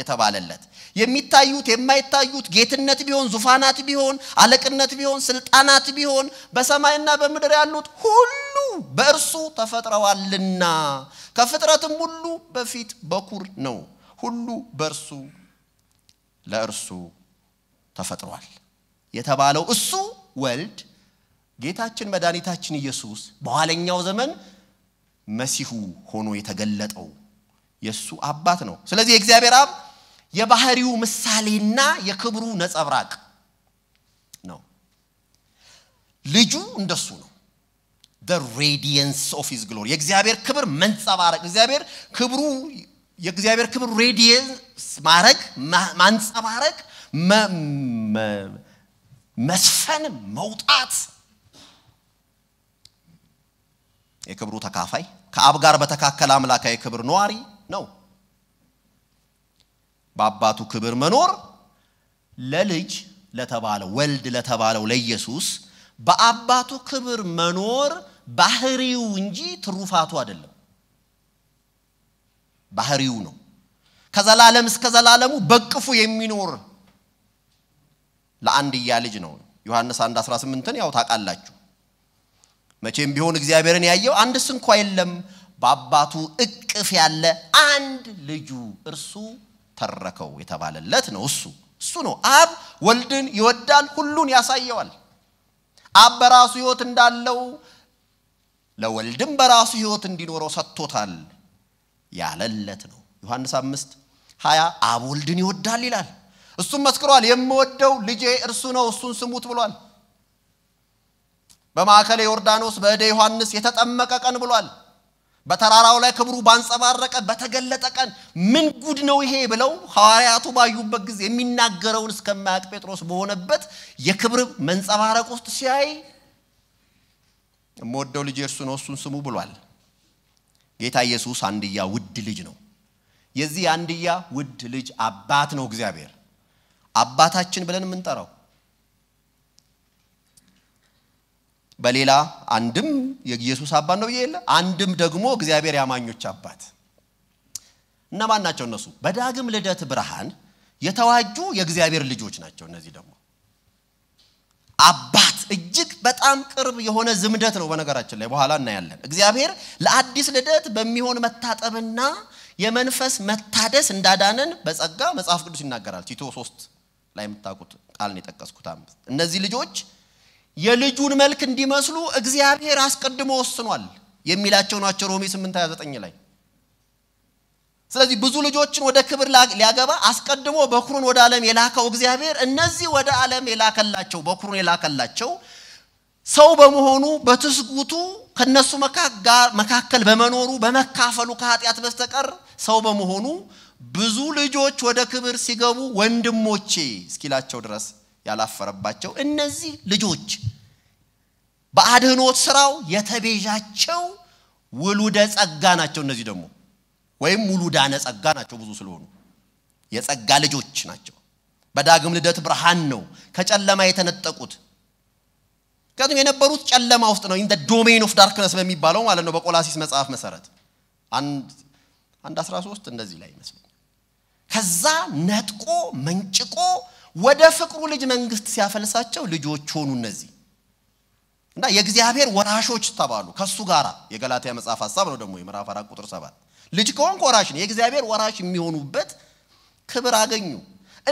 የተባለለት የሚታዩት የማይታዩት ጌትነት ቢሆን ዙፋናት ቢሆን አለቅነት ቢሆን ስልጣናት ቢሆን በሰማይና በምድር ያሉት ሁሉ በእርሱ ተፈጥረዋልና ከፍጥረትም ሁሉ በፊት በኩር ነው ሁሉ በእርሱ ለእርሱ ተፈጥሯል የተባለው እሱ ወልድ ጌታችን መድኃኒታችን ኢየሱስ በኋለኛው ዘመን መሲሁ ሆኖ የተገለጠው የእሱ አባት ነው። ስለዚህ የእግዚአብሔር አብ የባህሪው ምሳሌና የክብሩ ነጸብራቅ ነው። ልጁ እንደሱ ነው። the radiance ኦፍ his ግሎሪ የእግዚአብሔር ክብር መንጸባረቅ እግዚአብሔር ክብሩ የእግዚአብሔር ክብር ሬዲየንስ ማድረግ፣ ማንጸባረቅ መስፈን መውጣት የክብሩ ተካፋይ ከአብ ጋር በተካከለ አምላካዊ ክብር ነዋሪ ነው። በአባቱ ክብር መኖር ለልጅ ለተባለው ወልድ ለተባለው ለኢየሱስ በአባቱ ክብር መኖር ባህሪው እንጂ ትሩፋቱ አይደለም። ባህሪው ነው። ከዘላለም እስከ ዘላለሙ በቅፉ የሚኖር ለአንድያ ልጅ ነው። ዮሐንስ 1 18ን ያው ታውቃላችሁ። መቼም ቢሆን እግዚአብሔርን ያየው አንድስ እንኳ የለም፣ በአባቱ እቅፍ ያለ አንድ ልጁ እርሱ ተረከው የተባለለት ነው። እሱ እሱ ነው። አብ ወልድን ይወዳል፣ ሁሉን ያሳየዋል። አብ በራሱ ሕይወት እንዳለው ለወልድም በራሱ ሕይወት እንዲኖረው ሰጥቶታል። ያለለት ነው። ዮሐንስ አምስት ሀያ አብ ወልድን ይወዳል ይላል። እሱም መስክሯል። የምወደው ልጄ እርሱ ነው፣ እሱን ስሙት ብሏል። በማዕከለ ዮርዳኖስ በእደ ዮሐንስ የተጠመቀ ቀን ብሏል። በተራራው ላይ ክብሩ ባንጸባረቀ በተገለጠ ቀን ምን ጉድ ነው ይሄ ብለው ሐዋርያቱ ባዩበት ጊዜ የሚናገረውን እስከማያቅ ጴጥሮስ በሆነበት የክብር መንጸባረቅ ውስጥ ሲያይ የምወደው ልጅ እርሱ ነው፣ እሱን ስሙ ብሏል። ጌታ ኢየሱስ አንድያ ውድ ልጅ ነው። የዚህ አንድያ ውድ ልጅ አባት ነው እግዚአብሔር አባታችን ብለን የምንጠራው በሌላ አንድም የኢየሱስ አባት ነው ብዬ የለ አንድም ደግሞ እግዚአብሔር ያማኞች አባት እነማን ናቸው እነሱ በዳግም ልደት ብርሃን የተዋጁ የእግዚአብሔር ልጆች ናቸው እነዚህ ደግሞ አባት እጅግ በጣም ቅርብ የሆነ ዝምደት ነው በነገራችን ላይ በኋላ እናያለን እግዚአብሔር ለአዲስ ልደት በሚሆን መታጠብና የመንፈስ መታደስ እንዳዳነን በጸጋ መጽሐፍ ቅዱስ ይናገራል ቲቶ ሶስት ላይ የምታውቁት ቃልን የጠቀስኩት እነዚህ ልጆች የልጁን መልክ እንዲመስሉ እግዚአብሔር አስቀድሞ ወስኗል የሚላቸው ናቸው ሮሜ 829 ላይ። ስለዚህ ብዙ ልጆችን ወደ ክብር ሊያገባ አስቀድሞ በኩሩን ወደ ዓለም የላከው እግዚአብሔር እነዚህ ወደ ዓለም የላከላቸው በኩሩን የላከላቸው ሰው በመሆኑ በትስጉቱ ከነሱ መካከል በመኖሩ በመካፈሉ ከኃጢአት በስተቀር ሰው በመሆኑ ብዙ ልጆች ወደ ክብር ሲገቡ ወንድሞቼ እስኪላቸው ድረስ ያላፈረባቸው እነዚህ ልጆች በአድህኖት ስራው የተቤዣቸው ውሉደ ጸጋ ናቸው። እነዚህ ደግሞ ወይም ውሉዳነ ጸጋ ናቸው፣ ብዙ ስለሆኑ የጸጋ ልጆች ናቸው። በዳግም ልደት ብርሃን ነው ከጨለማ የተነጠቁት። ምክንያቱም የነበሩት ጨለማ ውስጥ ነው፣ ኢንደ ዶሜን ኦፍ ዳርክነስ በሚባለው ማለት ነው። በቆላሲስ መጽሐፍ መሰረት አንድ 13 እንደዚህ ላይ ይመስለኛል። ከዛ ነጥቆ መንጭቆ ወደ ፍቅሩ ልጅ መንግስት ሲያፈልሳቸው ልጆች ሆኑ እነዚህ እና የእግዚአብሔር ወራሾች ተባሉ። ከሱ ጋር የገላትያ መጽሐፍ ሀሳብ ነው ደግሞ የምዕራፍ አራት ቁጥር ሰባት ልጅ ከሆንክ ወራሽ ነው። የእግዚአብሔር ወራሽ የሚሆኑበት ክብር አገኙ።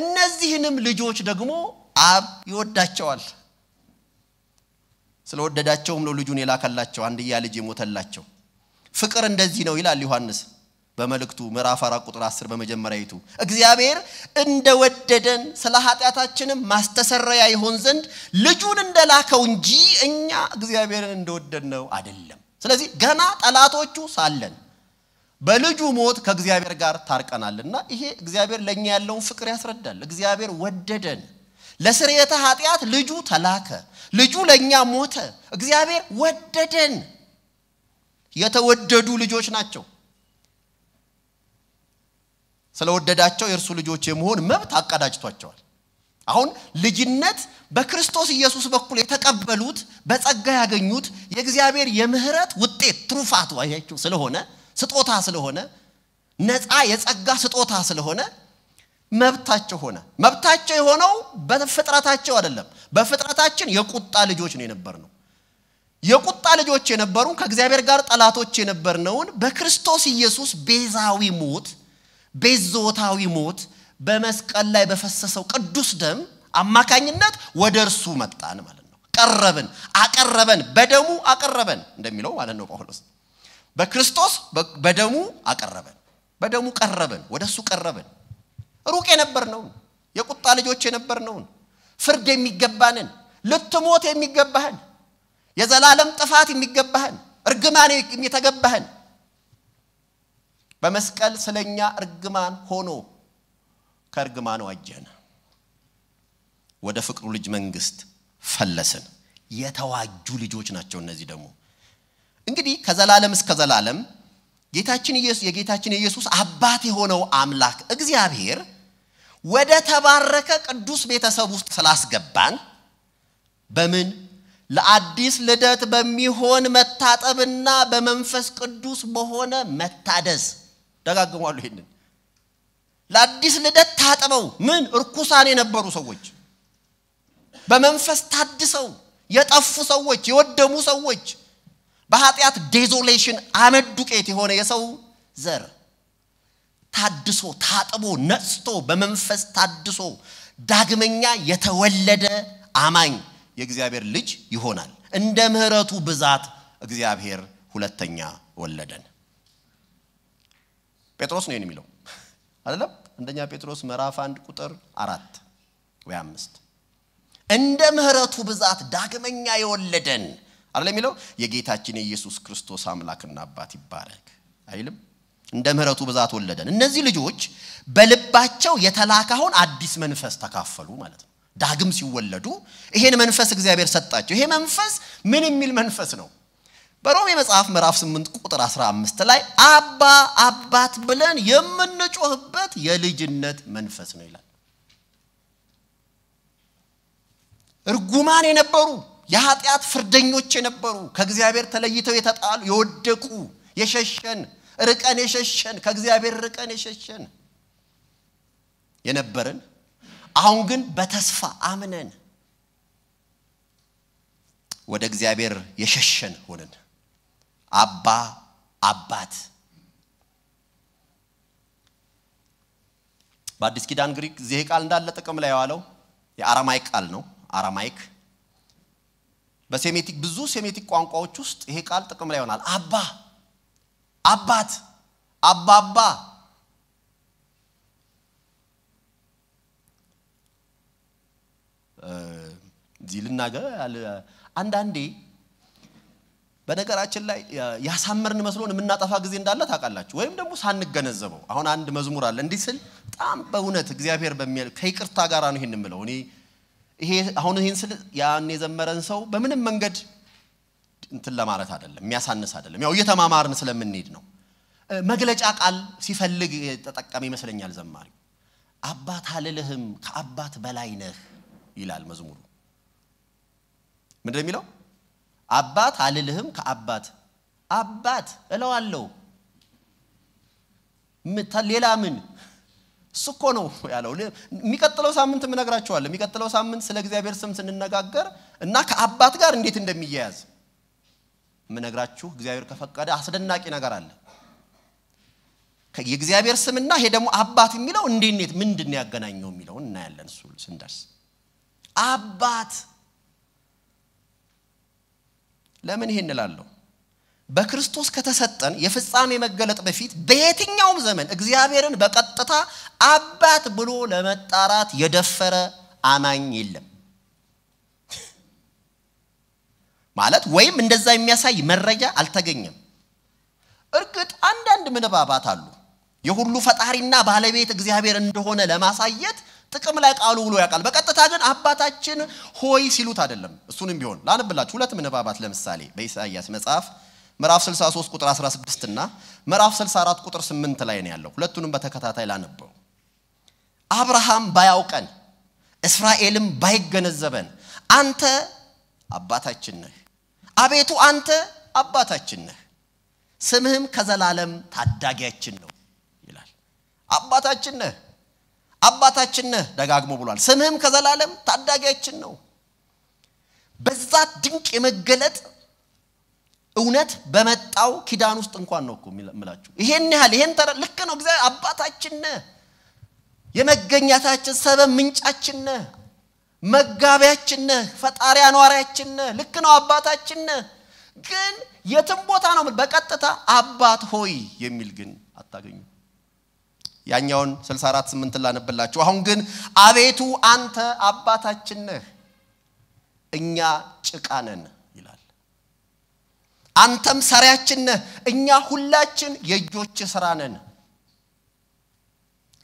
እነዚህንም ልጆች ደግሞ አብ ይወዳቸዋል። ስለወደዳቸውም ነው ልጁን የላከላቸው፣ አንድያ ልጅ የሞተላቸው። ፍቅር እንደዚህ ነው ይላል ዮሐንስ በመልእክቱ ምዕራፍ 4 ቁጥር 10 በመጀመሪያይቱ እግዚአብሔር እንደወደደን ስለ ኃጢአታችንም ማስተሰረያ ይሆን ዘንድ ልጁን እንደላከው እንጂ እኛ እግዚአብሔርን እንደወደድነው አይደለም። ስለዚህ ገና ጠላቶቹ ሳለን በልጁ ሞት ከእግዚአብሔር ጋር ታርቀናልና ይሄ እግዚአብሔር ለእኛ ያለውን ፍቅር ያስረዳል። እግዚአብሔር ወደደን። ለስርየተ ኃጢአት ልጁ ተላከ። ልጁ ለእኛ ሞተ። እግዚአብሔር ወደደን። የተወደዱ ልጆች ናቸው። ስለወደዳቸው የእርሱ ልጆች የመሆን መብት አቀዳጅቷቸዋል። አሁን ልጅነት በክርስቶስ ኢየሱስ በኩል የተቀበሉት በጸጋ ያገኙት የእግዚአብሔር የምህረት ውጤት ትሩፋት ዋያቸው ስለሆነ ስጦታ ስለሆነ ነፃ የጸጋ ስጦታ ስለሆነ መብታቸው ሆነ። መብታቸው የሆነው በፍጥረታቸው አይደለም። በፍጥረታችን የቁጣ ልጆች ነው ነው የቁጣ ልጆች የነበሩን ከእግዚአብሔር ጋር ጠላቶች የነበርነውን በክርስቶስ ኢየሱስ ቤዛዊ ሞት ቤዞታዊ ሞት በመስቀል ላይ በፈሰሰው ቅዱስ ደም አማካኝነት ወደ እርሱ መጣን ማለት ነው። ቀረብን፣ አቀረበን፣ በደሙ አቀረበን እንደሚለው ማለት ነው ጳውሎስ። በክርስቶስ በደሙ አቀረበን፣ በደሙ ቀረብን፣ ወደ እሱ ቀረብን። ሩቅ የነበርነውን የቁጣ ልጆች የነበርነውን ፍርድ የሚገባንን ልትሞት የሚገባህን የዘላለም ጥፋት የሚገባህን እርግማን የተገባህን በመስቀል ስለኛ እርግማን ሆኖ ከእርግማን ዋጀን ወደ ፍቅሩ ልጅ መንግስት ፈለስን። የተዋጁ ልጆች ናቸው እነዚህ ደግሞ እንግዲህ ከዘላለም እስከ ዘላለም ጌታችን ኢየሱስ የጌታችን ኢየሱስ አባት የሆነው አምላክ እግዚአብሔር ወደ ተባረከ ቅዱስ ቤተሰብ ውስጥ ስላስገባን በምን ለአዲስ ልደት በሚሆን መታጠብና በመንፈስ ቅዱስ በሆነ መታደስ ደጋግሟሉ። ይሄንን ለአዲስ ልደት ታጥበው ምን እርኩሳን የነበሩ ሰዎች በመንፈስ ታድሰው የጠፉ ሰዎች፣ የወደሙ ሰዎች፣ በኃጢአት ዴዞሌሽን አመድ ዱቄት የሆነ የሰው ዘር ታድሶ ታጥቦ ነጽቶ በመንፈስ ታድሶ ዳግመኛ የተወለደ አማኝ የእግዚአብሔር ልጅ ይሆናል። እንደ ምሕረቱ ብዛት እግዚአብሔር ሁለተኛ ወለደን። ጴጥሮስ ነው የሚለው አይደለም? አንደኛ ጴጥሮስ ምዕራፍ አንድ ቁጥር አራት ወይ አምስት እንደ ምህረቱ ብዛት ዳግመኛ የወለደን አይደለም የሚለው የጌታችን የኢየሱስ ክርስቶስ አምላክና አባት ይባረክ አይልም? እንደ ምህረቱ ብዛት ወለደን። እነዚህ ልጆች በልባቸው የተላካሁን አዲስ መንፈስ ተካፈሉ ማለት ነው። ዳግም ሲወለዱ ይሄን መንፈስ እግዚአብሔር ሰጣቸው። ይሄ መንፈስ ምን የሚል መንፈስ ነው? በሮሜ መጽሐፍ ምዕራፍ 8 ቁጥር 15 ላይ አባ አባት ብለን የምንጮህበት የልጅነት መንፈስ ነው ይላል። እርጉማን የነበሩ የኃጢአት ፍርደኞች የነበሩ ከእግዚአብሔር ተለይተው የተጣሉ የወደቁ የሸሸን ርቀን የሸሸን ከእግዚአብሔር ርቀን የሸሸን የነበርን አሁን ግን በተስፋ አምነን ወደ እግዚአብሔር የሸሸን ሆነን አባ አባት በአዲስ ኪዳን ግሪክ ይሄ ቃል እንዳለ ጥቅም ላይ የዋለው የአራማይክ ቃል ነው። አራማይክ በሴሜቲክ ብዙ ሴሜቲክ ቋንቋዎች ውስጥ ይሄ ቃል ጥቅም ላይ ይሆናል። አባ አባት፣ አባባ እዚህ ልናገር አንዳንዴ በነገራችን ላይ ያሳመርን መስሎን የምናጠፋ ጊዜ እንዳለ ታውቃላችሁ፣ ወይም ደግሞ ሳንገነዘበው። አሁን አንድ መዝሙር አለ እንዲህ ስል በጣም በእውነት እግዚአብሔር በሚል ከይቅርታ ጋር ነው ይህን የምለው እኔ ይሄ አሁን ይህን ስል ያን የዘመረን ሰው በምንም መንገድ እንትን ለማለት አይደለም፣ የሚያሳንስ አይደለም። ያው እየተማማርን ስለምንሄድ ነው። መግለጫ ቃል ሲፈልግ ተጠቀመ ይመስለኛል ዘማሪ አባት አልልህም ከአባት በላይ ነህ ይላል መዝሙሩ። ምንድን የሚለው አባት አልልህም ከአባት አባት እለዋለሁ። ሌላ ምን እሱ እኮ ነው ያለው። የሚቀጥለው ሳምንት ምነግራቸዋለ የሚቀጥለው ሳምንት ስለ እግዚአብሔር ስም ስንነጋገር እና ከአባት ጋር እንዴት እንደሚያያዝ ምነግራችሁ እግዚአብሔር ከፈቀደ አስደናቂ ነገር አለ። የእግዚአብሔር ስምና ይሄ ደግሞ አባት የሚለው እንዴት ምንድን ያገናኘው የሚለውን እናያለን እሱ ስንደርስ አባት ለምን ይሄን እላለሁ? በክርስቶስ ከተሰጠን የፍጻሜ መገለጥ በፊት በየትኛውም ዘመን እግዚአብሔርን በቀጥታ አባት ብሎ ለመጣራት የደፈረ አማኝ የለም። ማለት ወይም እንደዛ የሚያሳይ መረጃ አልተገኘም። እርግጥ አንዳንድ ምንባባት አሉ የሁሉ ፈጣሪና ባለቤት እግዚአብሔር እንደሆነ ለማሳየት ጥቅም ላይ ቃሉ ውሎ ያውቃል። በቀጥታ ግን አባታችን ሆይ ሲሉት አይደለም። እሱንም ቢሆን ላንብላችሁ ሁለት ምንባባት ለምሳሌ በኢሳይያስ መጽሐፍ ምዕራፍ 63 ቁጥር 16 እና ምዕራፍ 64 ቁጥር 8 ላይ ነው ያለው። ሁለቱንም በተከታታይ ላነበው። አብርሃም ባያውቀን እስራኤልም ባይገነዘበን አንተ አባታችን ነህ፣ አቤቱ አንተ አባታችን ነህ፣ ስምህም ከዘላለም ታዳጊያችን ነው ይላል። አባታችን ነህ አባታችን ነህ ደጋግሞ ብሏል። ስምህም ከዘላለም ታዳጊያችን ነው። በዛ ድንቅ የመገለጥ እውነት በመጣው ኪዳን ውስጥ እንኳን ነው እኮ የምላችሁ። ይሄን ያህል ይሄን ተረ ልክ ነው። እግዚአብሔር አባታችን ነህ፣ የመገኛታችን ሰበብ ምንጫችን ነህ፣ መጋቢያችን ነህ፣ ፈጣሪ አኗሪያችን ነህ። ልክ ነው፣ አባታችን ነህ። ግን የትም ቦታ ነው በቀጥታ አባት ሆይ የሚል ግን አታገኙም። ያኛውን 64 8 ላነብላችሁ። አሁን ግን አቤቱ አንተ አባታችን ነህ፣ እኛ ጭቃ ነን ይላል። አንተም ሰሪያችን ነህ፣ እኛ ሁላችን የእጆች ስራ ነን።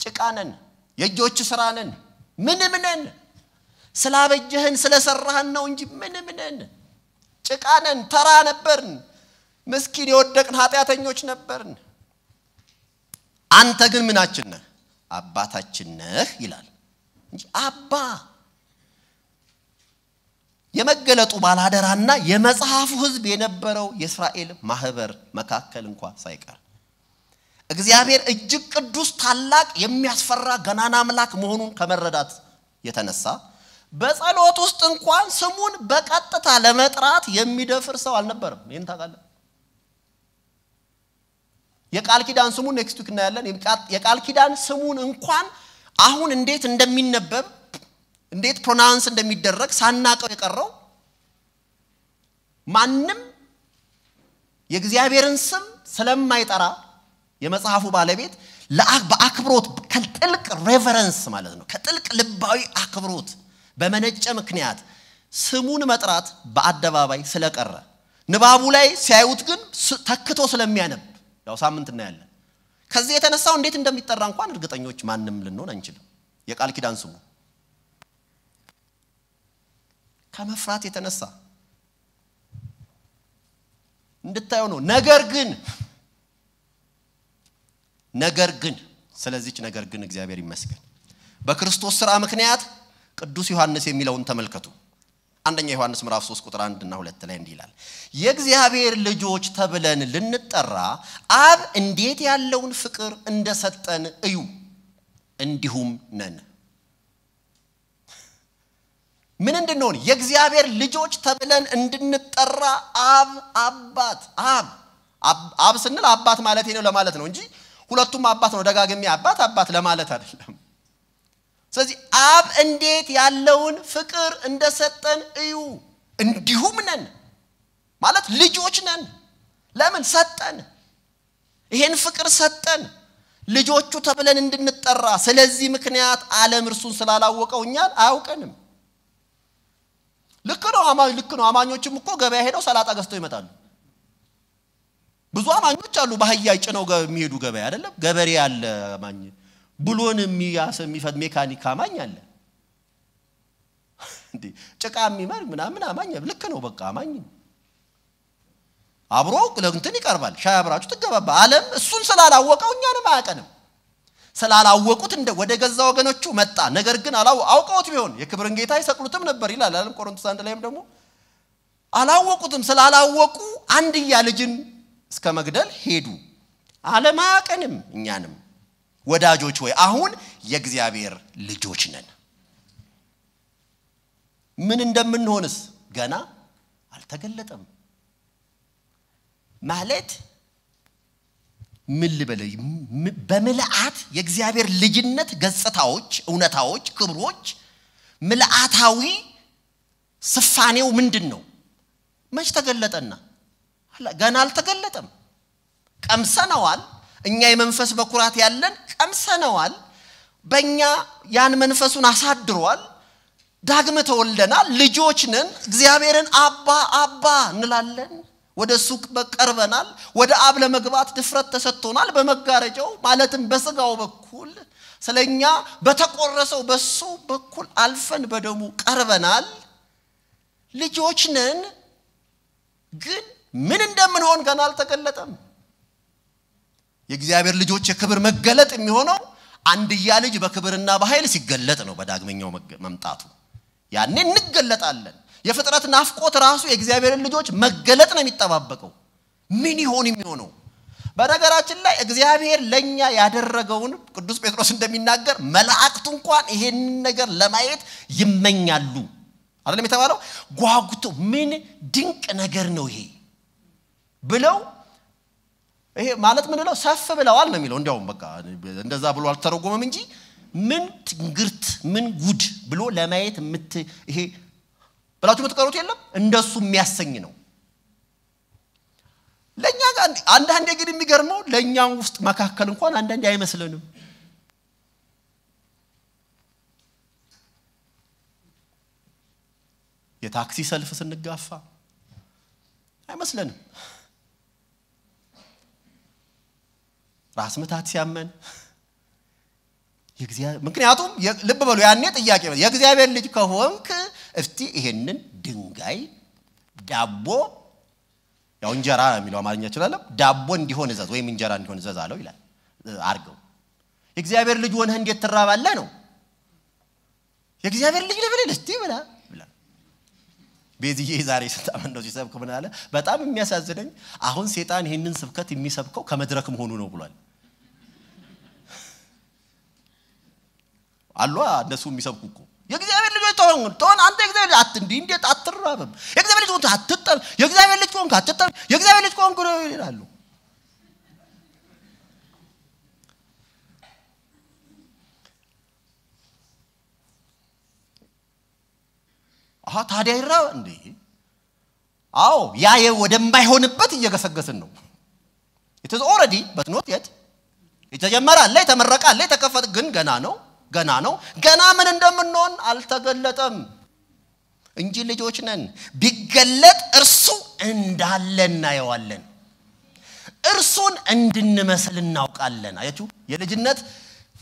ጭቃ ነን፣ የእጆች ስራ ነን፣ ምንም ነን። ስላበጀህን ስለሰራህን ነው እንጂ ምንም ነን። ጭቃ ነን፣ ተራ ነበርን፣ ምስኪን የወደቅን ኃጢአተኞች ነበርን። አንተ ግን ምናችን ነህ? አባታችን ነህ ይላል እንጂ አባ የመገለጡ ባላደራና የመጽሐፉ ህዝብ የነበረው የእስራኤል ማህበር መካከል እንኳ ሳይቀር እግዚአብሔር እጅግ ቅዱስ ታላቅ የሚያስፈራ ገናና አምላክ መሆኑን ከመረዳት የተነሳ በጸሎት ውስጥ እንኳን ስሙን በቀጥታ ለመጥራት የሚደፍር ሰው አልነበረም። ይህን ታውቃለህ። የቃል ኪዳን ስሙን ኔክስት ዊክ እናያለን። የቃል ኪዳን ስሙን እንኳን አሁን እንዴት እንደሚነበብ እንዴት ፕሮናንስ እንደሚደረግ ሳናቀው የቀረው ማንም የእግዚአብሔርን ስም ስለማይጠራ የመጽሐፉ ባለቤት በአክብሮት ከጥልቅ ሬቨረንስ ማለት ነው፣ ከጥልቅ ልባዊ አክብሮት በመነጨ ምክንያት ስሙን መጥራት በአደባባይ ስለቀረ ንባቡ ላይ ሲያዩት ግን ተክቶ ስለሚያነብ ያው ሳምንት እናያለን። ከዚህ የተነሳው እንዴት እንደሚጠራ እንኳን እርግጠኞች ማንም ልንሆን አንችልም። የቃል ኪዳን ስሙ ከመፍራት የተነሳ እንድታየው ነው። ነገር ግን ነገር ግን ስለዚች ነገር ግን እግዚአብሔር ይመስገን በክርስቶስ ሥራ ምክንያት ቅዱስ ዮሐንስ የሚለውን ተመልከቱ። አንደኛ ዮሐንስ ምዕራፍ 3 ቁጥር 1 እና 2 ላይ እንዲህ ይላል፣ የእግዚአብሔር ልጆች ተብለን ልንጠራ አብ እንዴት ያለውን ፍቅር እንደሰጠን እዩ፣ እንዲሁም ነን። ምን እንድንሆን? የእግዚአብሔር ልጆች ተብለን እንድንጠራ አብ አባት አብ አብ ስንል አባት ማለት ነው ለማለት ነው እንጂ ሁለቱም አባት ነው። ደጋግሜ አባት አባት ለማለት አይደለም። ስለዚህ አብ እንዴት ያለውን ፍቅር እንደሰጠን እዩ። እንዲሁም ነን ማለት ልጆች ነን። ለምን ሰጠን? ይሄን ፍቅር ሰጠን። ልጆቹ ተብለን እንድንጠራ። ስለዚህ ምክንያት ዓለም እርሱን ስላላወቀው እኛን አያውቀንም። ልክ ነው፣ አማኝ ልክ ነው። አማኞችም እኮ ገበያ ሄደው ሰላጣ ገዝተው ይመጣሉ። ብዙ አማኞች አሉ፣ በአህያ ጭነው የሚሄዱ ገበያ አይደለም። ገበሬ አለ አማኝ ብሎን የሚያስ የሚፈት ሜካኒክ አማኝ አለ እንዴ ጭቃ የሚመር ምናምን አማኝ ልክ ነው በቃ አማኝ አብሮ ለእንትን ይቀርባል ሻይ አብራችሁ ትገባባ አለም እሱን ስላላወቀው እኛንም አያቀንም ስላላወቁት እንደ ወደ ገዛ ወገኖቹ መጣ ነገር ግን አላው አውቀውት ቢሆን የክብርን ጌታ ይሰቅሉትም ነበር ይላል አለም ቆሮንቶስ አንድ ላይም ደግሞ አላወቁትም ስላላወቁ አንድያ ልጅን እስከ መግደል ሄዱ አለም አያቀንም እኛንም ወዳጆች ወይ አሁን የእግዚአብሔር ልጆች ነን። ምን እንደምንሆንስ ገና አልተገለጠም። ማለት ምን ልበለይ፣ በምልአት የእግዚአብሔር ልጅነት ገጽታዎች፣ እውነታዎች፣ ክብሮች ምልአታዊ ስፋኔው ምንድን ነው? መች ተገለጠና? ገና አልተገለጠም። ቀምሰነዋል። እኛ የመንፈስ በኩራት ያለን ቀምሰነዋል። በእኛ ያን መንፈሱን አሳድሯል። ዳግም ተወልደናል። ልጆች ነን። እግዚአብሔርን አባ አባ እንላለን። ወደ እሱ ቀርበናል። ወደ አብ ለመግባት ድፍረት ተሰጥቶናል። በመጋረጃው ማለትም በስጋው በኩል ስለ እኛ በተቆረሰው በሱ በኩል አልፈን በደሙ ቀርበናል። ልጆች ነን። ግን ምን እንደምንሆን ገና አልተገለጠም። የእግዚአብሔር ልጆች የክብር መገለጥ የሚሆነው አንድያ ልጅ በክብርና በኃይል ሲገለጥ ነው በዳግመኛው መምጣቱ። ያኔ እንገለጣለን። የፍጥረት ናፍቆት ራሱ የእግዚአብሔርን ልጆች መገለጥ ነው የሚጠባበቀው። ምን ይሆን የሚሆነው? በነገራችን ላይ እግዚአብሔር ለእኛ ያደረገውን ቅዱስ ጴጥሮስ እንደሚናገር መላእክቱ እንኳን ይሄን ነገር ለማየት ይመኛሉ አይደለም የተባለው? ጓጉቶ ምን ድንቅ ነገር ነው ይሄ ብለው ይሄ ማለት ነው? ሰፍ ብለዋል ነው የሚለው። እንዲያውም በቃ እንደዛ ብሎ አልተረጎመም እንጂ ምን ትንግርት ምን ጉድ ብሎ ለማየት ምት ይሄ ብላችሁ የምትቀሩት የለም። እንደሱ የሚያሰኝ ነው። ለእኛ ጋር አንዳንዴ ግን የሚገርመው ለእኛም ውስጥ መካከል እንኳን አንዳንዴ አይመስለንም። የታክሲ ሰልፍ ስንጋፋ አይመስለንም። ራስ ምታት ሲያመን ምክንያቱም ልብ በሉ ያኔ ጥያቄ ነው። የእግዚአብሔር ልጅ ከሆንክ እስቲ ይሄንን ድንጋይ ዳቦ ያው እንጀራ የሚለው አማርኛ ይችላል ዳቦ እንዲሆን እዘዝ ወይም እንጀራ እንዲሆን እዘዝ አለው ይላል አርገው የእግዚአብሔር ልጅ ሆነህ እንዴት ትራባለህ ነው የእግዚአብሔር ልጅ ለምን እስቲ ብላ ብላ ቤዝዬ ዛሬ ስታም እንደው ሲሰብክ ምን አለ? በጣም የሚያሳዝነኝ አሁን ሴጣን ይህንን ስብከት የሚሰብከው ከመድረክ መሆኑ ነው ብሏል። አሏ እነሱ የሚሰብኩ እኮ የእግዚአብሔር ልጆች ተሆን ተሆን አንተ እግዚአብሔር አት እንዲህ እንዴት አትራብም? የእግዚአብሔር ልጅ ሆንክ አትጠብ፣ የእግዚአብሔር ልጅ ሆንክ አትጠብ፣ የእግዚአብሔር ልጅ ሆንክ ይላሉ። አሀ ታዲያ ይራብ እንዴ? አዎ ያ ወደማይሆንበት እየገሰገስን ነው። ኢትዝ ኦልሬዲ በት ኖት የት የተጀመረ አለ የተመረቀ አለ የተከፈተ ግን ገና ነው። ገና ነው። ገና ምን እንደምንሆን አልተገለጠም እንጂ ልጆች ነን። ቢገለጥ እርሱ እንዳለ እናየዋለን። እርሱን እንድንመስል እናውቃለን። አያችሁ፣ የልጅነት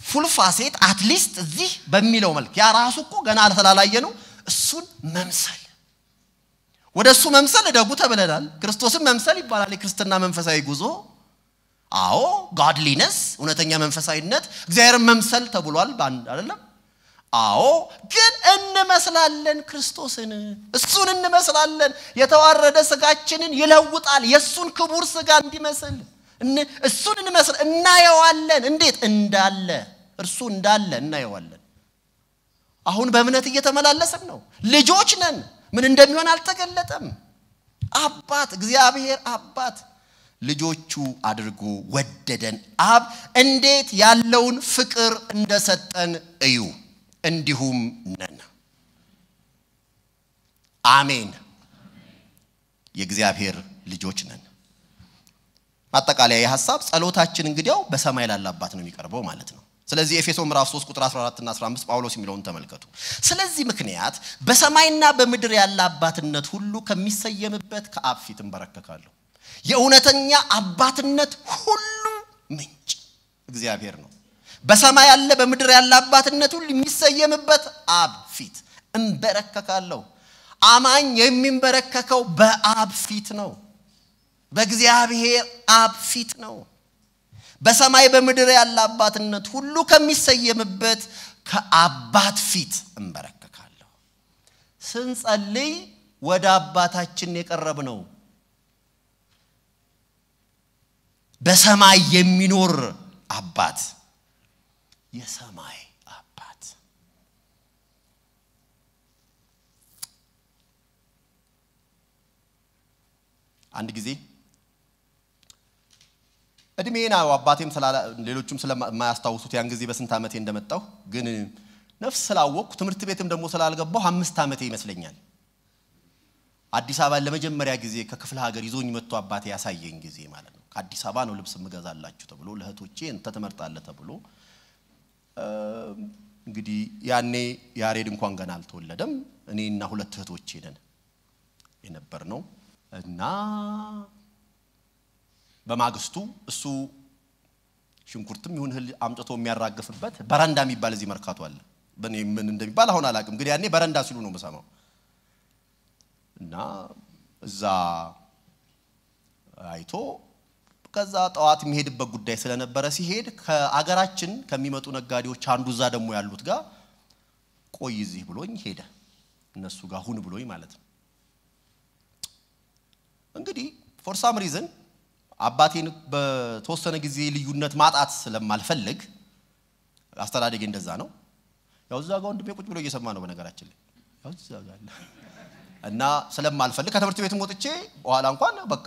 ፉል ፋሴት አትሊስት እዚህ በሚለው መልክ ያ ራሱ እኮ ገና ስላላየ ነው። እሱን መምሰል ወደ እሱ መምሰል እደጉ ተብለናል። ክርስቶስን መምሰል ይባላል የክርስትና መንፈሳዊ ጉዞ። አዎ ጋድሊነስ እውነተኛ መንፈሳዊነት እግዚአብሔር መምሰል ተብሏል አይደለም አዎ ግን እንመስላለን ክርስቶስን እሱን እንመስላለን የተዋረደ ስጋችንን ይለውጣል የእሱን ክቡር ስጋ እንዲመስል እሱን እንመስል እናየዋለን እንዴት እንዳለ እርሱ እንዳለ እናየዋለን አሁን በእምነት እየተመላለስን ነው ልጆች ነን ምን እንደሚሆን አልተገለጠም አባት እግዚአብሔር አባት ልጆቹ አድርጎ ወደደን። አብ እንዴት ያለውን ፍቅር እንደሰጠን እዩ። እንዲሁም ነን። አሜን። የእግዚአብሔር ልጆች ነን። ማጠቃለያ የሀሳብ ጸሎታችን እንግዲያው በሰማይ ላለ አባት ነው የሚቀርበው ማለት ነው። ስለዚህ ኤፌሶ ምዕራፍ 3 ቁጥር 14 እና 15 ጳውሎስ የሚለውን ተመልከቱ። ስለዚህ ምክንያት በሰማይና በምድር ያለ አባትነት ሁሉ ከሚሰየምበት ከአብ ፊት እንበረከካለሁ። የእውነተኛ አባትነት ሁሉ ምንጭ እግዚአብሔር ነው። በሰማይ ያለ በምድር ያለ አባትነት ሁሉ የሚሰየምበት አብ ፊት እንበረከካለሁ። አማኝ የሚንበረከከው በአብ ፊት ነው። በእግዚአብሔር አብ ፊት ነው። በሰማይ በምድር ያለ አባትነት ሁሉ ከሚሰየምበት ከአባት ፊት እንበረከካለሁ። ስንጸልይ ወደ አባታችን የቀረብ ነው። በሰማይ የሚኖር አባት የሰማይ አባት አንድ ጊዜ እድሜ ና አባቴም ሌሎቹም ስለማያስታውሱት ያን ጊዜ በስንት ዓመቴ እንደመጣሁ ግን ነፍስ ስላወቅኩ ትምህርት ቤትም ደግሞ ስላልገባሁ አምስት ዓመቴ ይመስለኛል አዲስ አበባ ለመጀመሪያ ጊዜ ከክፍለ ሀገር ይዞኝ መጥቶ አባቴ ያሳየኝ ጊዜ ማለት ነው ከአዲስ አበባ ነው ልብስ የምገዛላችሁ ተብሎ ለእህቶቼ እንተ ትመርጣለህ ተብሎ እንግዲህ ያኔ ያሬድ እንኳን ገና አልተወለደም። እና ሁለት እህቶቼ ነን የነበር ነው እና በማግስቱ እሱ ሽንኩርትም ይሁን እህል አምጥቶ የሚያራግፍበት በረንዳ የሚባል እዚህ መርካቶ አለ። በእኔ ምን እንደሚባል አሁን አላውቅም፣ ግን ያኔ በረንዳ ሲሉ ነው የምሰማው። እና እዛ አይቶ ከዛ ጠዋት የሚሄድበት ጉዳይ ስለነበረ ሲሄድ ከአገራችን ከሚመጡ ነጋዴዎች አንዱ እዛ ደግሞ ያሉት ጋር ቆይ እዚህ ብሎኝ ሄደ። እነሱ ጋር ሁን ብሎኝ ማለት ነው። እንግዲህ ፎር ሳም ሪዝን አባቴን በተወሰነ ጊዜ ልዩነት ማጣት ስለማልፈልግ አስተዳደጌ እንደዛ ነው። ያው እዛ ጋር ወንድሜ ቁጭ ብሎ እየሰማ ነው በነገራችን ላይ ያው እዛ ጋር እና ስለማልፈልግ ከትምህርት ቤትም ወጥቼ በኋላ እንኳን በቃ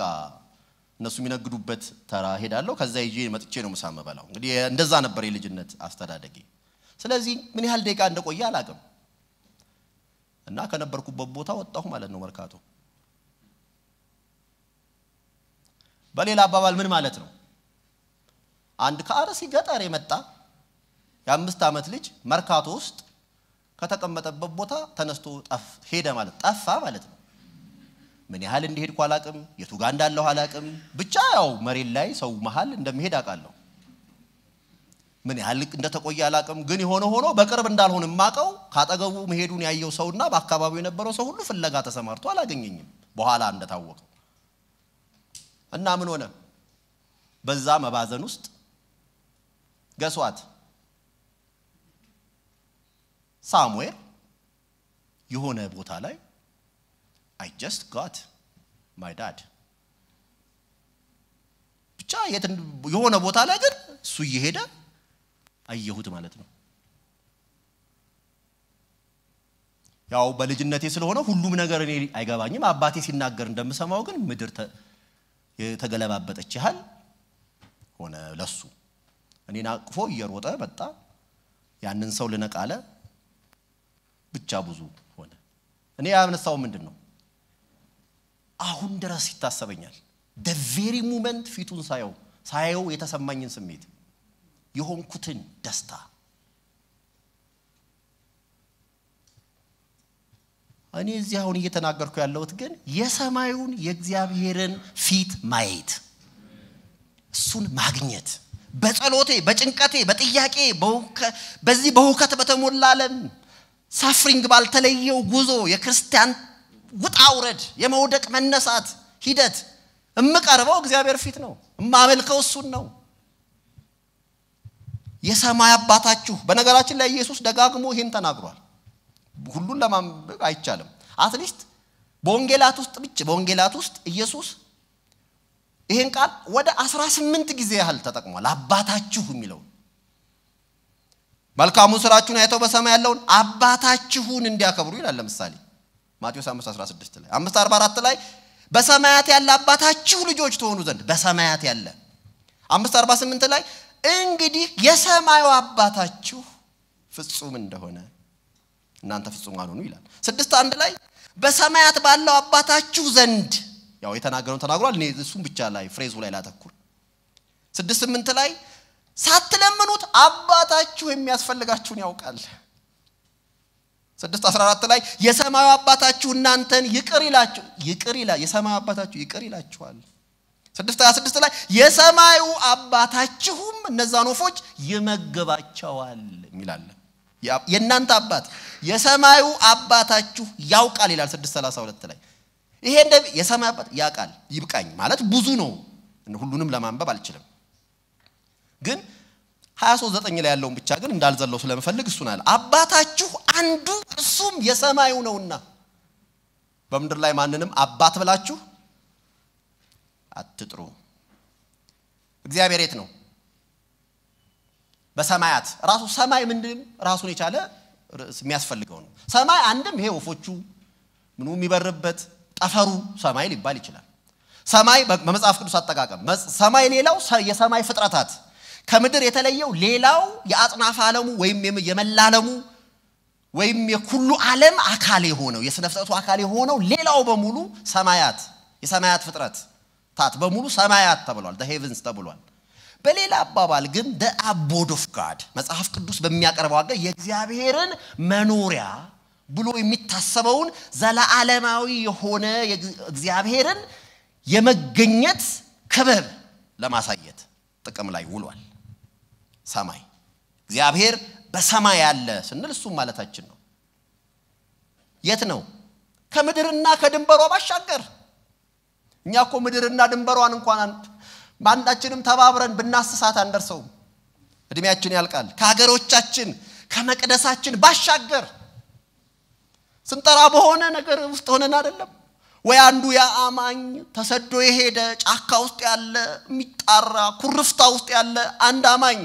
እነሱ የሚነግዱበት ተራ ሄዳለሁ። ከዛ ይዤ መጥቼ ነው ምሳ መበላው። እንግዲህ እንደዛ ነበር የልጅነት አስተዳደጌ። ስለዚህ ምን ያህል ደቂቃ እንደቆየ አላቅም እና ከነበርኩበት ቦታ ወጣሁ ማለት ነው መርካቶ። በሌላ አባባል ምን ማለት ነው? አንድ ከአርሲ ገጠር የመጣ የአምስት ዓመት ልጅ መርካቶ ውስጥ ከተቀመጠበት ቦታ ተነስቶ ሄደ ማለት ጠፋ ማለት ነው። ምን ያህል እንደሄድኩ አላቅም፣ የቱ ጋር እንዳለሁ አላቅም። ብቻ ያው መሬት ላይ ሰው መሀል እንደሚሄድ አውቃለሁ። ምን ያህል እንደተቆየ አላቅም። ግን የሆነ ሆኖ በቅርብ እንዳልሆን የማቀው ካጠገቡ መሄዱን ያየው ሰውና በአካባቢው የነበረው ሰው ሁሉ ፍለጋ ተሰማርቶ አላገኘኝም። በኋላ እንደታወቀው እና ምን ሆነ በዛ መባዘን ውስጥ ገሷት ሳሙኤል የሆነ ቦታ ላይ just got my dad ብቻ የሆነ ቦታ ላይ ግን እሱ እየሄደ አየሁት ማለት ነው። ያው በልጅነቴ ስለሆነ ሁሉም ነገር እኔ አይገባኝም። አባቴ ሲናገር እንደምሰማው ግን ምድር የተገለባበጠች ያህል ሆነ ለሱ። እኔን አቅፎ እየሮጠ መጣ። ያንን ሰው ልነቃለ ብቻ ብዙ ሆነ። እኔ ያነሳው ምንድን ነው አሁን ድረስ ይታሰበኛል። ደ ቬሪ ሙመንት ፊቱን ሳየው ሳየው የተሰማኝን ስሜት የሆንኩትን ደስታ እኔ እዚህ አሁን እየተናገርኩ ያለሁት ግን የሰማዩን የእግዚአብሔርን ፊት ማየት እሱን ማግኘት በጸሎቴ፣ በጭንቀቴ፣ በጥያቄ በዚህ በሁከት በተሞላ ዓለም ሳፍሪንግ ባልተለየው ጉዞ የክርስቲያን ውጣ ውረድ፣ የመውደቅ መነሳት ሂደት የምቀርበው እግዚአብሔር ፊት ነው። የማመልከው እሱን ነው። የሰማይ አባታችሁ። በነገራችን ላይ ኢየሱስ ደጋግሞ ይህን ተናግሯል። ሁሉን ለማንበብ አይቻልም። አትሊስት በወንጌላት ውስጥ ብቻ በወንጌላት ውስጥ ኢየሱስ ይህን ቃል ወደ 18 ጊዜ ያህል ተጠቅሟል። አባታችሁ የሚለውን መልካሙን ስራችሁን አይተው በሰማይ ያለውን አባታችሁን እንዲያከብሩ ይላል። ለምሳሌ ማቴዎስ 516 16 ላይ 544 44 ላይ በሰማያት ያለ አባታችሁ ልጆች ትሆኑ ዘንድ በሰማያት ያለ 548 48 ላይ እንግዲህ የሰማዩ አባታችሁ ፍጹም እንደሆነ እናንተ ፍጹም አልሆኑ ይላል። ስድስት አንድ ላይ በሰማያት ባለው አባታችሁ ዘንድ ያው የተናገረውን ተናግሯል። እኔ እሱም ብቻ ላይ ፍሬዙ ላይ ላተኩር። ስድስት ስምንት ላይ ሳትለምኑት አባታችሁ የሚያስፈልጋችሁን ያውቃል። ስድስት አስራ አራት ላይ የሰማዩ አባታችሁ እናንተን ይቅር ይላችሁ ይቅር ይላ የሰማዩ አባታችሁ ይቅር ይላችኋል። ስድስት ሀያ ስድስት ላይ የሰማዩ አባታችሁም እነዛን ወፎች ይመግባቸዋል የሚላለ የእናንተ አባት የሰማዩ አባታችሁ ያውቃል ይላል ስድስት ሰላሳ ሁለት ላይ ይሄ እንደ የሰማይ አባት ያውቃል ይብቃኝ ማለት ብዙ ነው። ሁሉንም ለማንበብ አልችልም ግን 23 ዘጠኝ ላይ ያለውን ብቻ ግን እንዳልዘለው ስለምፈልግ እሱን አለ። አባታችሁ አንዱ እሱም የሰማዩ ነውና በምድር ላይ ማንንም አባት ብላችሁ አትጥሩ። እግዚአብሔር የት ነው? በሰማያት ራሱ ሰማይ ምንድን ራሱን የቻለ ርዕስ የሚያስፈልገው ነው። ሰማይ አንድም ይሄ ወፎቹ ምኑ የሚበርበት ጠፈሩ ሰማይ ሊባል ይችላል። ሰማይ በመጽሐፍ ቅዱስ አጠቃቀም ሰማይ ሌላው የሰማይ ፍጥረታት ከምድር የተለየው ሌላው የአጽናፈ ዓለሙ ወይም የመላለሙ ወይም የኩሉ ዓለም አካል የሆነው የስነ ፍጥረቱ አካል የሆነው ሌላው በሙሉ ሰማያት የሰማያት ፍጥረት ታት በሙሉ ሰማያት ተብሏል፣ ሄቨንስ ተብሏል። በሌላ አባባል ግን ደ አቦድ ኦፍ ጋድ መጽሐፍ ቅዱስ በሚያቀርበው አገር የእግዚአብሔርን መኖሪያ ብሎ የሚታሰበውን ዘላዓለማዊ የሆነ እግዚአብሔርን የመገኘት ክብር ለማሳየት ጥቅም ላይ ውሏል። ሰማይ እግዚአብሔር በሰማይ ያለ ስንል እሱ ማለታችን ነው። የት ነው? ከምድርና ከድንበሯ ባሻገር። እኛ እኮ ምድርና ድንበሯን እንኳን በአንዳችንም ተባብረን ብናስሳት አንደርሰውም። እድሜያችን ያልቃል። ከሀገሮቻችን ከመቅደሳችን ባሻገር ስንጠራ በሆነ ነገር ውስጥ ሆነን አይደለም ወይ አንዱ የአማኝ ተሰዶ የሄደ ጫካ ውስጥ ያለ የሚጣራ ኩርፍታ ውስጥ ያለ አንድ አማኝ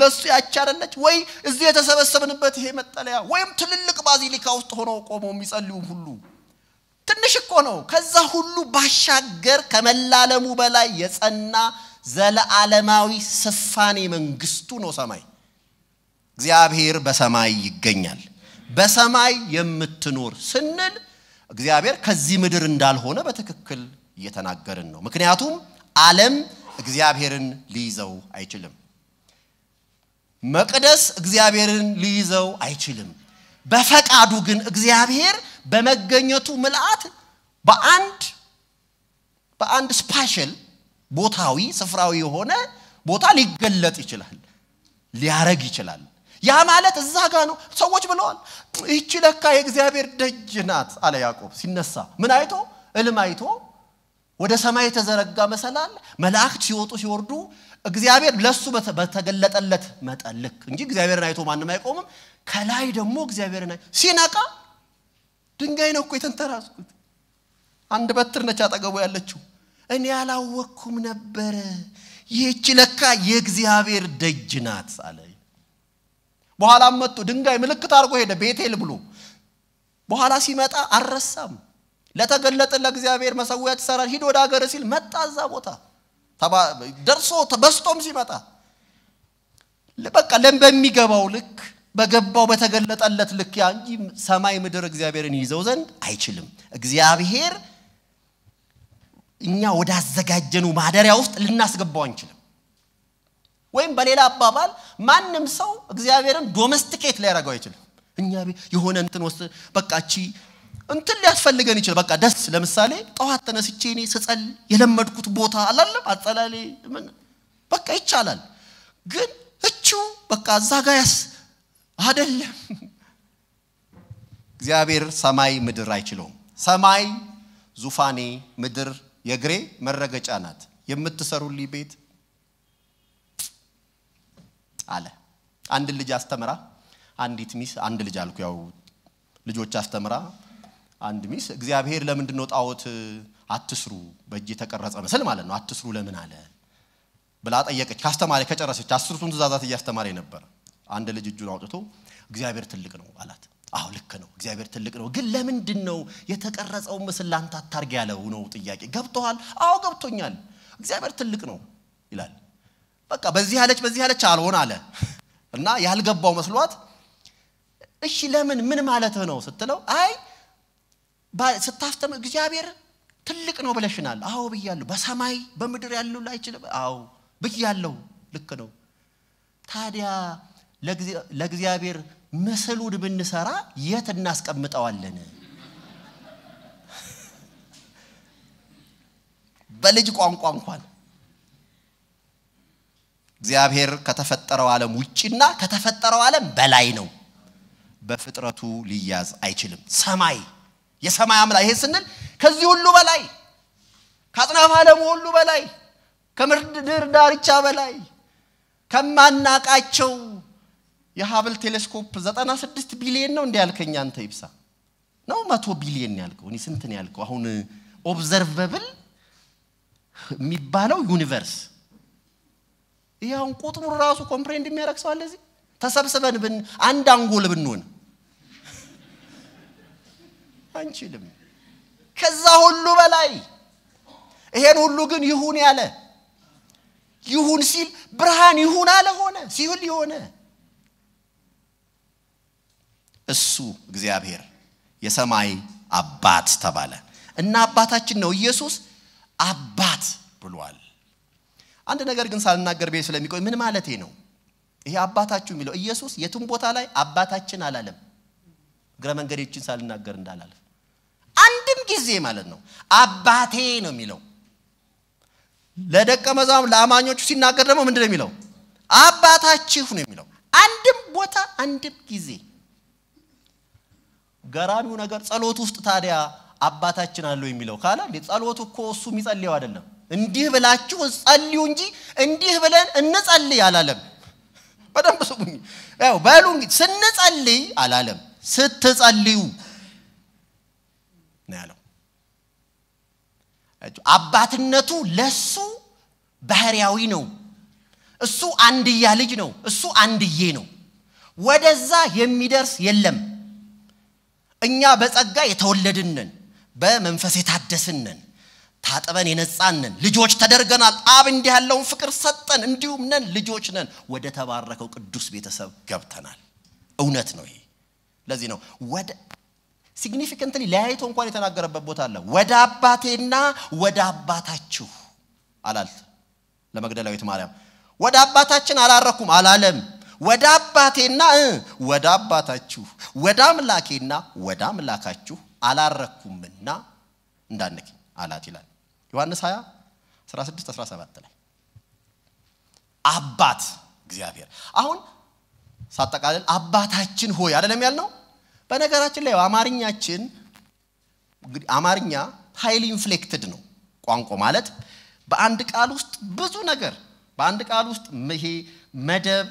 ለእሱ ያቺ ወይ እዚህ የተሰበሰብንበት ይሄ መጠለያ ወይም ትልልቅ ባዚሊካ ውስጥ ሆኖ ቆመው የሚጸልዩ ሁሉ ትንሽ እኮ ነው። ከዛ ሁሉ ባሻገር ከመላለሙ በላይ የጸና ዘለዓለማዊ ስፋኔ መንግስቱ ነው ሰማይ። እግዚአብሔር በሰማይ ይገኛል። በሰማይ የምትኖር ስንል እግዚአብሔር ከዚህ ምድር እንዳልሆነ በትክክል እየተናገርን ነው። ምክንያቱም ዓለም እግዚአብሔርን ሊይዘው አይችልም። መቅደስ እግዚአብሔርን ሊይዘው አይችልም። በፈቃዱ ግን እግዚአብሔር በመገኘቱ ምልአት በአንድ በአንድ ስፓሽል ቦታዊ ስፍራዊ የሆነ ቦታ ሊገለጥ ይችላል፣ ሊያረግ ይችላል። ያ ማለት እዛ ጋ ነው። ሰዎች ብለዋል፣ ይቺ ለካ የእግዚአብሔር ደጅ ናት አለ ያዕቆብ ሲነሳ። ምን አይቶ? እልም አይቶ ወደ ሰማይ የተዘረጋ መሰላል መላእክት ሲወጡ ሲወርዱ እግዚአብሔር ለሱ በተገለጠለት መጠን ልክ እንጂ እግዚአብሔርን አይቶ ማንም አይቆምም። ከላይ ደግሞ እግዚአብሔርን ሲነቃ ድንጋይ ነው እኮ የተንተራስኩት። አንድ በትር ነች አጠገቡ ያለችው። እኔ ያላወኩም ነበረ፣ ይህች ለካ የእግዚአብሔር ደጅ ናት አለ። በኋላም መጡ ድንጋይ ምልክት አድርጎ ሄደ ቤቴል ብሎ። በኋላ ሲመጣ አረሳም ለተገለጠ ለእግዚአብሔር መሰዊያ ትሰራል። ሂድ ወደ ሀገር ሲል መጣ እዛ ቦታ ደርሶ በስቶም ሲመጣ በቃ ለም በሚገባው ልክ በገባው በተገለጠለት ልክ ያ እንጂ ሰማይ ምድር እግዚአብሔርን ይዘው ዘንድ አይችልም። እግዚአብሔር እኛ ወዳዘጋጀኑ ማደሪያ ውስጥ ልናስገባው አንችልም። ወይም በሌላ አባባል ማንም ሰው እግዚአብሔርን ዶመስቲኬት ሊያደርገው አይችልም። እኛ የሆነ እንትን ወስድ በቃ እንትን ሊያስፈልገን ይችላል። በቃ ደስ ለምሳሌ ጠዋት ተነስቼ እኔ ስጸል የለመድኩት ቦታ አላለም አጸላሌ ምን በቃ ይቻላል። ግን እችው በቃ እዛ ጋ ያስ አደለም። እግዚአብሔር ሰማይ ምድር አይችለውም። ሰማይ ዙፋኔ፣ ምድር የእግሬ መረገጫ ናት። የምትሰሩልኝ ቤት አለ። አንድ ልጅ አስተምራ አንዲት ሚስ አንድ ልጅ አልኩ፣ ያው ልጆች አስተምራ አንድ ሚስ እግዚአብሔር ለምንድን ነው ጣዖት አትስሩ በእጅ የተቀረጸ ምስል ማለት ነው አትስሩ ለምን አለ ብላ ጠየቀች። ካስተማሪ ከጨረሰች አስርቱን ትእዛዛት እያስተማረ ነበር። አንድ ልጅ እጁን አውጥቶ እግዚአብሔር ትልቅ ነው አላት። አዎ ልክ ነው፣ እግዚአብሔር ትልቅ ነው። ግን ለምንድን ነው የተቀረጸው ምስል ላንተ አታርግ ያለው ነው ጥያቄ። ገብቶሃል? አዎ ገብቶኛል። እግዚአብሔር ትልቅ ነው ይላል። በቃ በዚህ ያለች በዚህ ያለች አልሆን አለ እና ያልገባው መስሏት እሺ ለምን ምን ማለትህ ነው ስትለው አይ ስታፍተም እግዚአብሔር ትልቅ ነው ብለሽናል። አዎ ብያለሁ። በሰማይ በምድር ያለው አይችልም። አዎ ብያለሁ። ልክ ነው። ታዲያ ለእግዚአብሔር ምስሉን ብንሰራ የት እናስቀምጠዋለን? በልጅ ቋንቋ እንኳን እግዚአብሔር ከተፈጠረው ዓለም ውጭና ከተፈጠረው ዓለም በላይ ነው። በፍጥረቱ ሊያዝ አይችልም። ሰማይ የሰማይ አምላክ ይሄ ስንል ከዚህ ሁሉ በላይ ከአጽናፍ ዓለሙ ሁሉ በላይ ከምድር ዳርቻ በላይ ከማናቃቸው የሀብል ቴሌስኮፕ 96 ቢሊየን ነው እንዲ ያልከኝ አንተ ይብሳ ነው መቶ ቢሊየን ያልከው እኔ ስንት ነው ያልከው አሁን ኦብዘርቨብል የሚባለው ዩኒቨርስ ይህ አሁን ቁጥሩ ራሱ ኮምፕሬንድ የሚያደረግ ሰው አለ ተሰብስበን ብን አንድ አንጎል ብንሆን አንችልም። ከዛ ሁሉ በላይ ይሄን ሁሉ ግን ይሁን ያለ ይሁን ሲል ብርሃን ይሁን አለ ሆነ፣ ሲውል የሆነ እሱ እግዚአብሔር የሰማይ አባት ተባለ እና አባታችን ነው ኢየሱስ አባት ብሏል። አንድ ነገር ግን ሳልናገር ቤት ስለሚቆይ ምን ማለቴ ነው? ይሄ አባታችሁ የሚለው ኢየሱስ የትም ቦታ ላይ አባታችን አላለም። እግረ መንገዴችን ሳልናገር እንዳላለ አንድም ጊዜ ማለት ነው አባቴ ነው የሚለው ለደቀ መዛሙርት ለአማኞቹ ሲናገር ደግሞ ምንድን ነው የሚለው አባታችሁ ነው የሚለው አንድም ቦታ አንድም ጊዜ ገራሚው ነገር ጸሎት ውስጥ ታዲያ አባታችን አለው የሚለው ካለ እንዴ ጸሎት እኮ እሱ የሚጸልየው አይደለም እንዲህ ብላችሁ ጸልዩ እንጂ እንዲህ ብለን እንጸልይ አላለም በደንብ ስሙኝ ያው በሉ ስንጸልይ አላለም ስትጸልዩ አባትነቱ ለሱ ባህሪያዊ ነው። እሱ አንድያ ልጅ ነው። እሱ አንድዬ ነው። ወደዛ የሚደርስ የለም። እኛ በጸጋ የተወለድንን በመንፈስ የታደስንን ታጥበን የነጻንን ልጆች ተደርገናል። አብ እንዲህ ያለውን ፍቅር ሰጠን። እንዲሁም ነን ልጆች ነን። ወደ ተባረከው ቅዱስ ቤተሰብ ገብተናል። እውነት ነው ይሄ። ለዚህ ነው ወደ ሲግኒፊካንትሊ ለያይቶ እንኳን የተናገረበት ቦታ አለ። ወደ አባቴና ወደ አባታችሁ አላል። ለመግደላዊት ማርያም ወደ አባታችን አላረኩም አላለም። ወደ አባቴና ወደ አባታችሁ ወደ አምላኬና ወደ አምላካችሁ አላረኩምና እንዳንክኝ አላት ይላል ዮሐንስ 20 16 17 ላይ አባት እግዚአብሔር አሁን ሳጠቃልል አባታችን ሆይ አይደለም ያልነው በነገራችን ላይ አማርኛችን አማርኛ ሀይሊ ኢንፍሌክትድ ነው ቋንቋ ማለት በአንድ ቃል ውስጥ ብዙ ነገር በአንድ ቃል ውስጥ ይሄ መደብ፣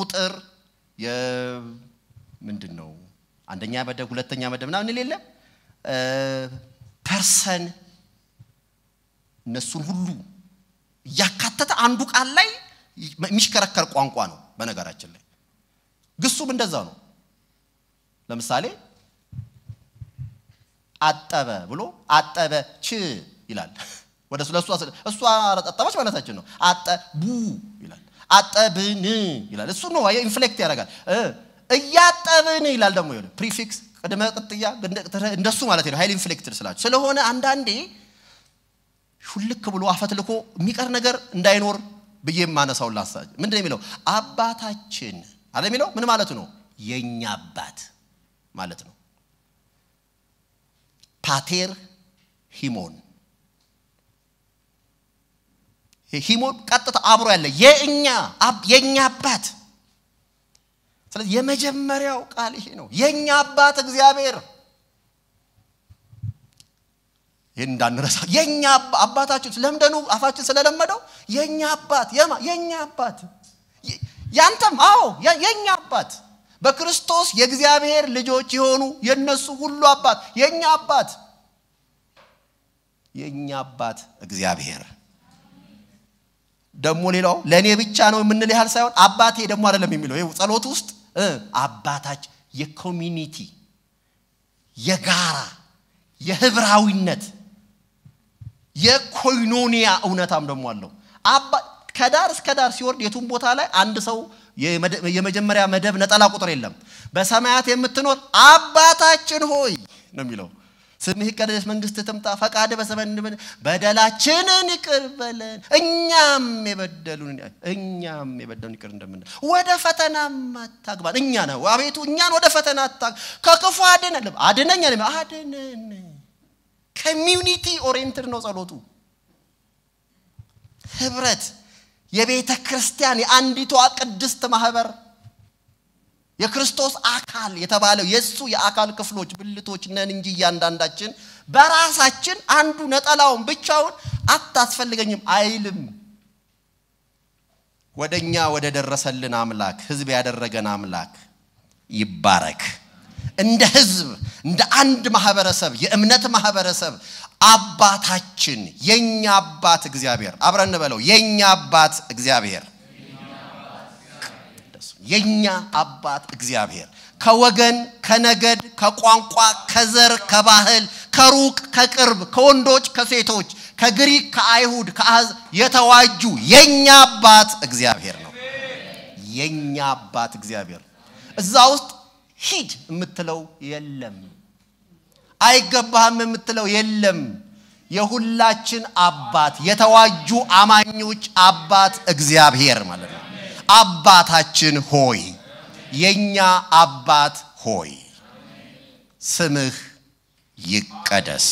ቁጥር ምንድን ነው አንደኛ መደብ፣ ሁለተኛ መደብ ምናምን የሌለ ፐርሰን እነሱን ሁሉ እያካተተ አንዱ ቃል ላይ የሚሽከረከር ቋንቋ ነው። በነገራችን ላይ ግሱም እንደዛ ነው። ለምሳሌ አጠበ ብሎ አጠበ ች ይላል። ወደ ለእሷ እሷ አጠበች ማለታችን ነው። አጠቡ ይላል። አጠብን ይላል። እሱ ነው ኢንፍሌክት ያደርጋል። እያጠብን ይላል ደግሞ ይሆነ ፕሪፊክስ ቅድመ ቅጥያ እንደሱ ማለት ነው። ኃይል ኢንፍሌክትድ ስላችሁ ስለሆነ አንዳንዴ ሹልክ ብሎ አፈትልኮ የሚቀር ነገር እንዳይኖር ብዬ የማነሳው ላሳጅ ምንድን የሚለው አባታችን አለ የሚለው ምን ማለቱ ነው? የእኛ አባት ማለት ነው። ፓቴር ሂሞን ሂሞን ቀጥታ አብሮ ያለ የእኛ የእኛ አባት። ስለዚህ የመጀመሪያው ቃል ይሄ ነው፣ የእኛ አባት እግዚአብሔር። ይህን እንዳንረሳ የእኛ አባታችን ለምደኑ አፋችን ስለለመደው የእኛ አባት የማ የእኛ አባት ያንተም አዎ የእኛ አባት በክርስቶስ የእግዚአብሔር ልጆች የሆኑ የነሱ ሁሉ አባት የእኛ አባት የእኛ አባት እግዚአብሔር ደግሞ ሌላው ለእኔ ብቻ ነው የምንል ያህል ሳይሆን አባቴ ደግሞ አይደለም የሚለው ይኸው ጸሎት ውስጥ አባታች የኮሚኒቲ የጋራ የህብራዊነት የኮይኖኒያ እውነታም ደግሞ አለው ከዳር እስከ ዳር ሲወርድ የቱን ቦታ ላይ አንድ ሰው የመጀመሪያ መደብ ነጠላ ቁጥር የለም። በሰማያት የምትኖር አባታችን ሆይ ነው የሚለው። ስምህ ይቀደስ፣ መንግስት ትምጣ፣ ፈቃድ በሰማይ በደላችንን ይቅር በለን እኛም የበደሉን እኛም የበደሉን ይቅር እንደምን ወደ ፈተና አታግባን እኛ ነው አቤቱ እኛን ወደ ፈተና አታግ ከክፉ አድነን አለ አድነኝ አለ አድነን። ኮሚዩኒቲ ኦሪየንትድ ነው ጸሎቱ ህብረት የቤተ ክርስቲያን የአንዲቷ ቅድስት ማህበር የክርስቶስ አካል የተባለው የእሱ የአካል ክፍሎች ብልቶች ነን እንጂ እያንዳንዳችን በራሳችን አንዱ ነጠላውን ብቻውን አታስፈልገኝም አይልም። ወደ እኛ ወደ ደረሰልን አምላክ ህዝብ ያደረገን አምላክ ይባረክ። እንደ ህዝብ እንደ አንድ ማህበረሰብ የእምነት ማህበረሰብ አባታችን የኛ አባት እግዚአብሔር አብረን እንበለው። የኛ አባት እግዚአብሔር የኛ አባት እግዚአብሔር ከወገን ከነገድ ከቋንቋ ከዘር ከባህል ከሩቅ ከቅርብ ከወንዶች ከሴቶች ከግሪክ ከአይሁድ ከአዝ የተዋጁ የኛ አባት እግዚአብሔር ነው። የኛ አባት እግዚአብሔር እዛ ውስጥ ሂድ የምትለው የለም። አይገባህም የምትለው የለም። የሁላችን አባት የተዋጁ አማኞች አባት እግዚአብሔር ማለት ነው። አባታችን ሆይ የኛ አባት ሆይ ስምህ ይቀደስ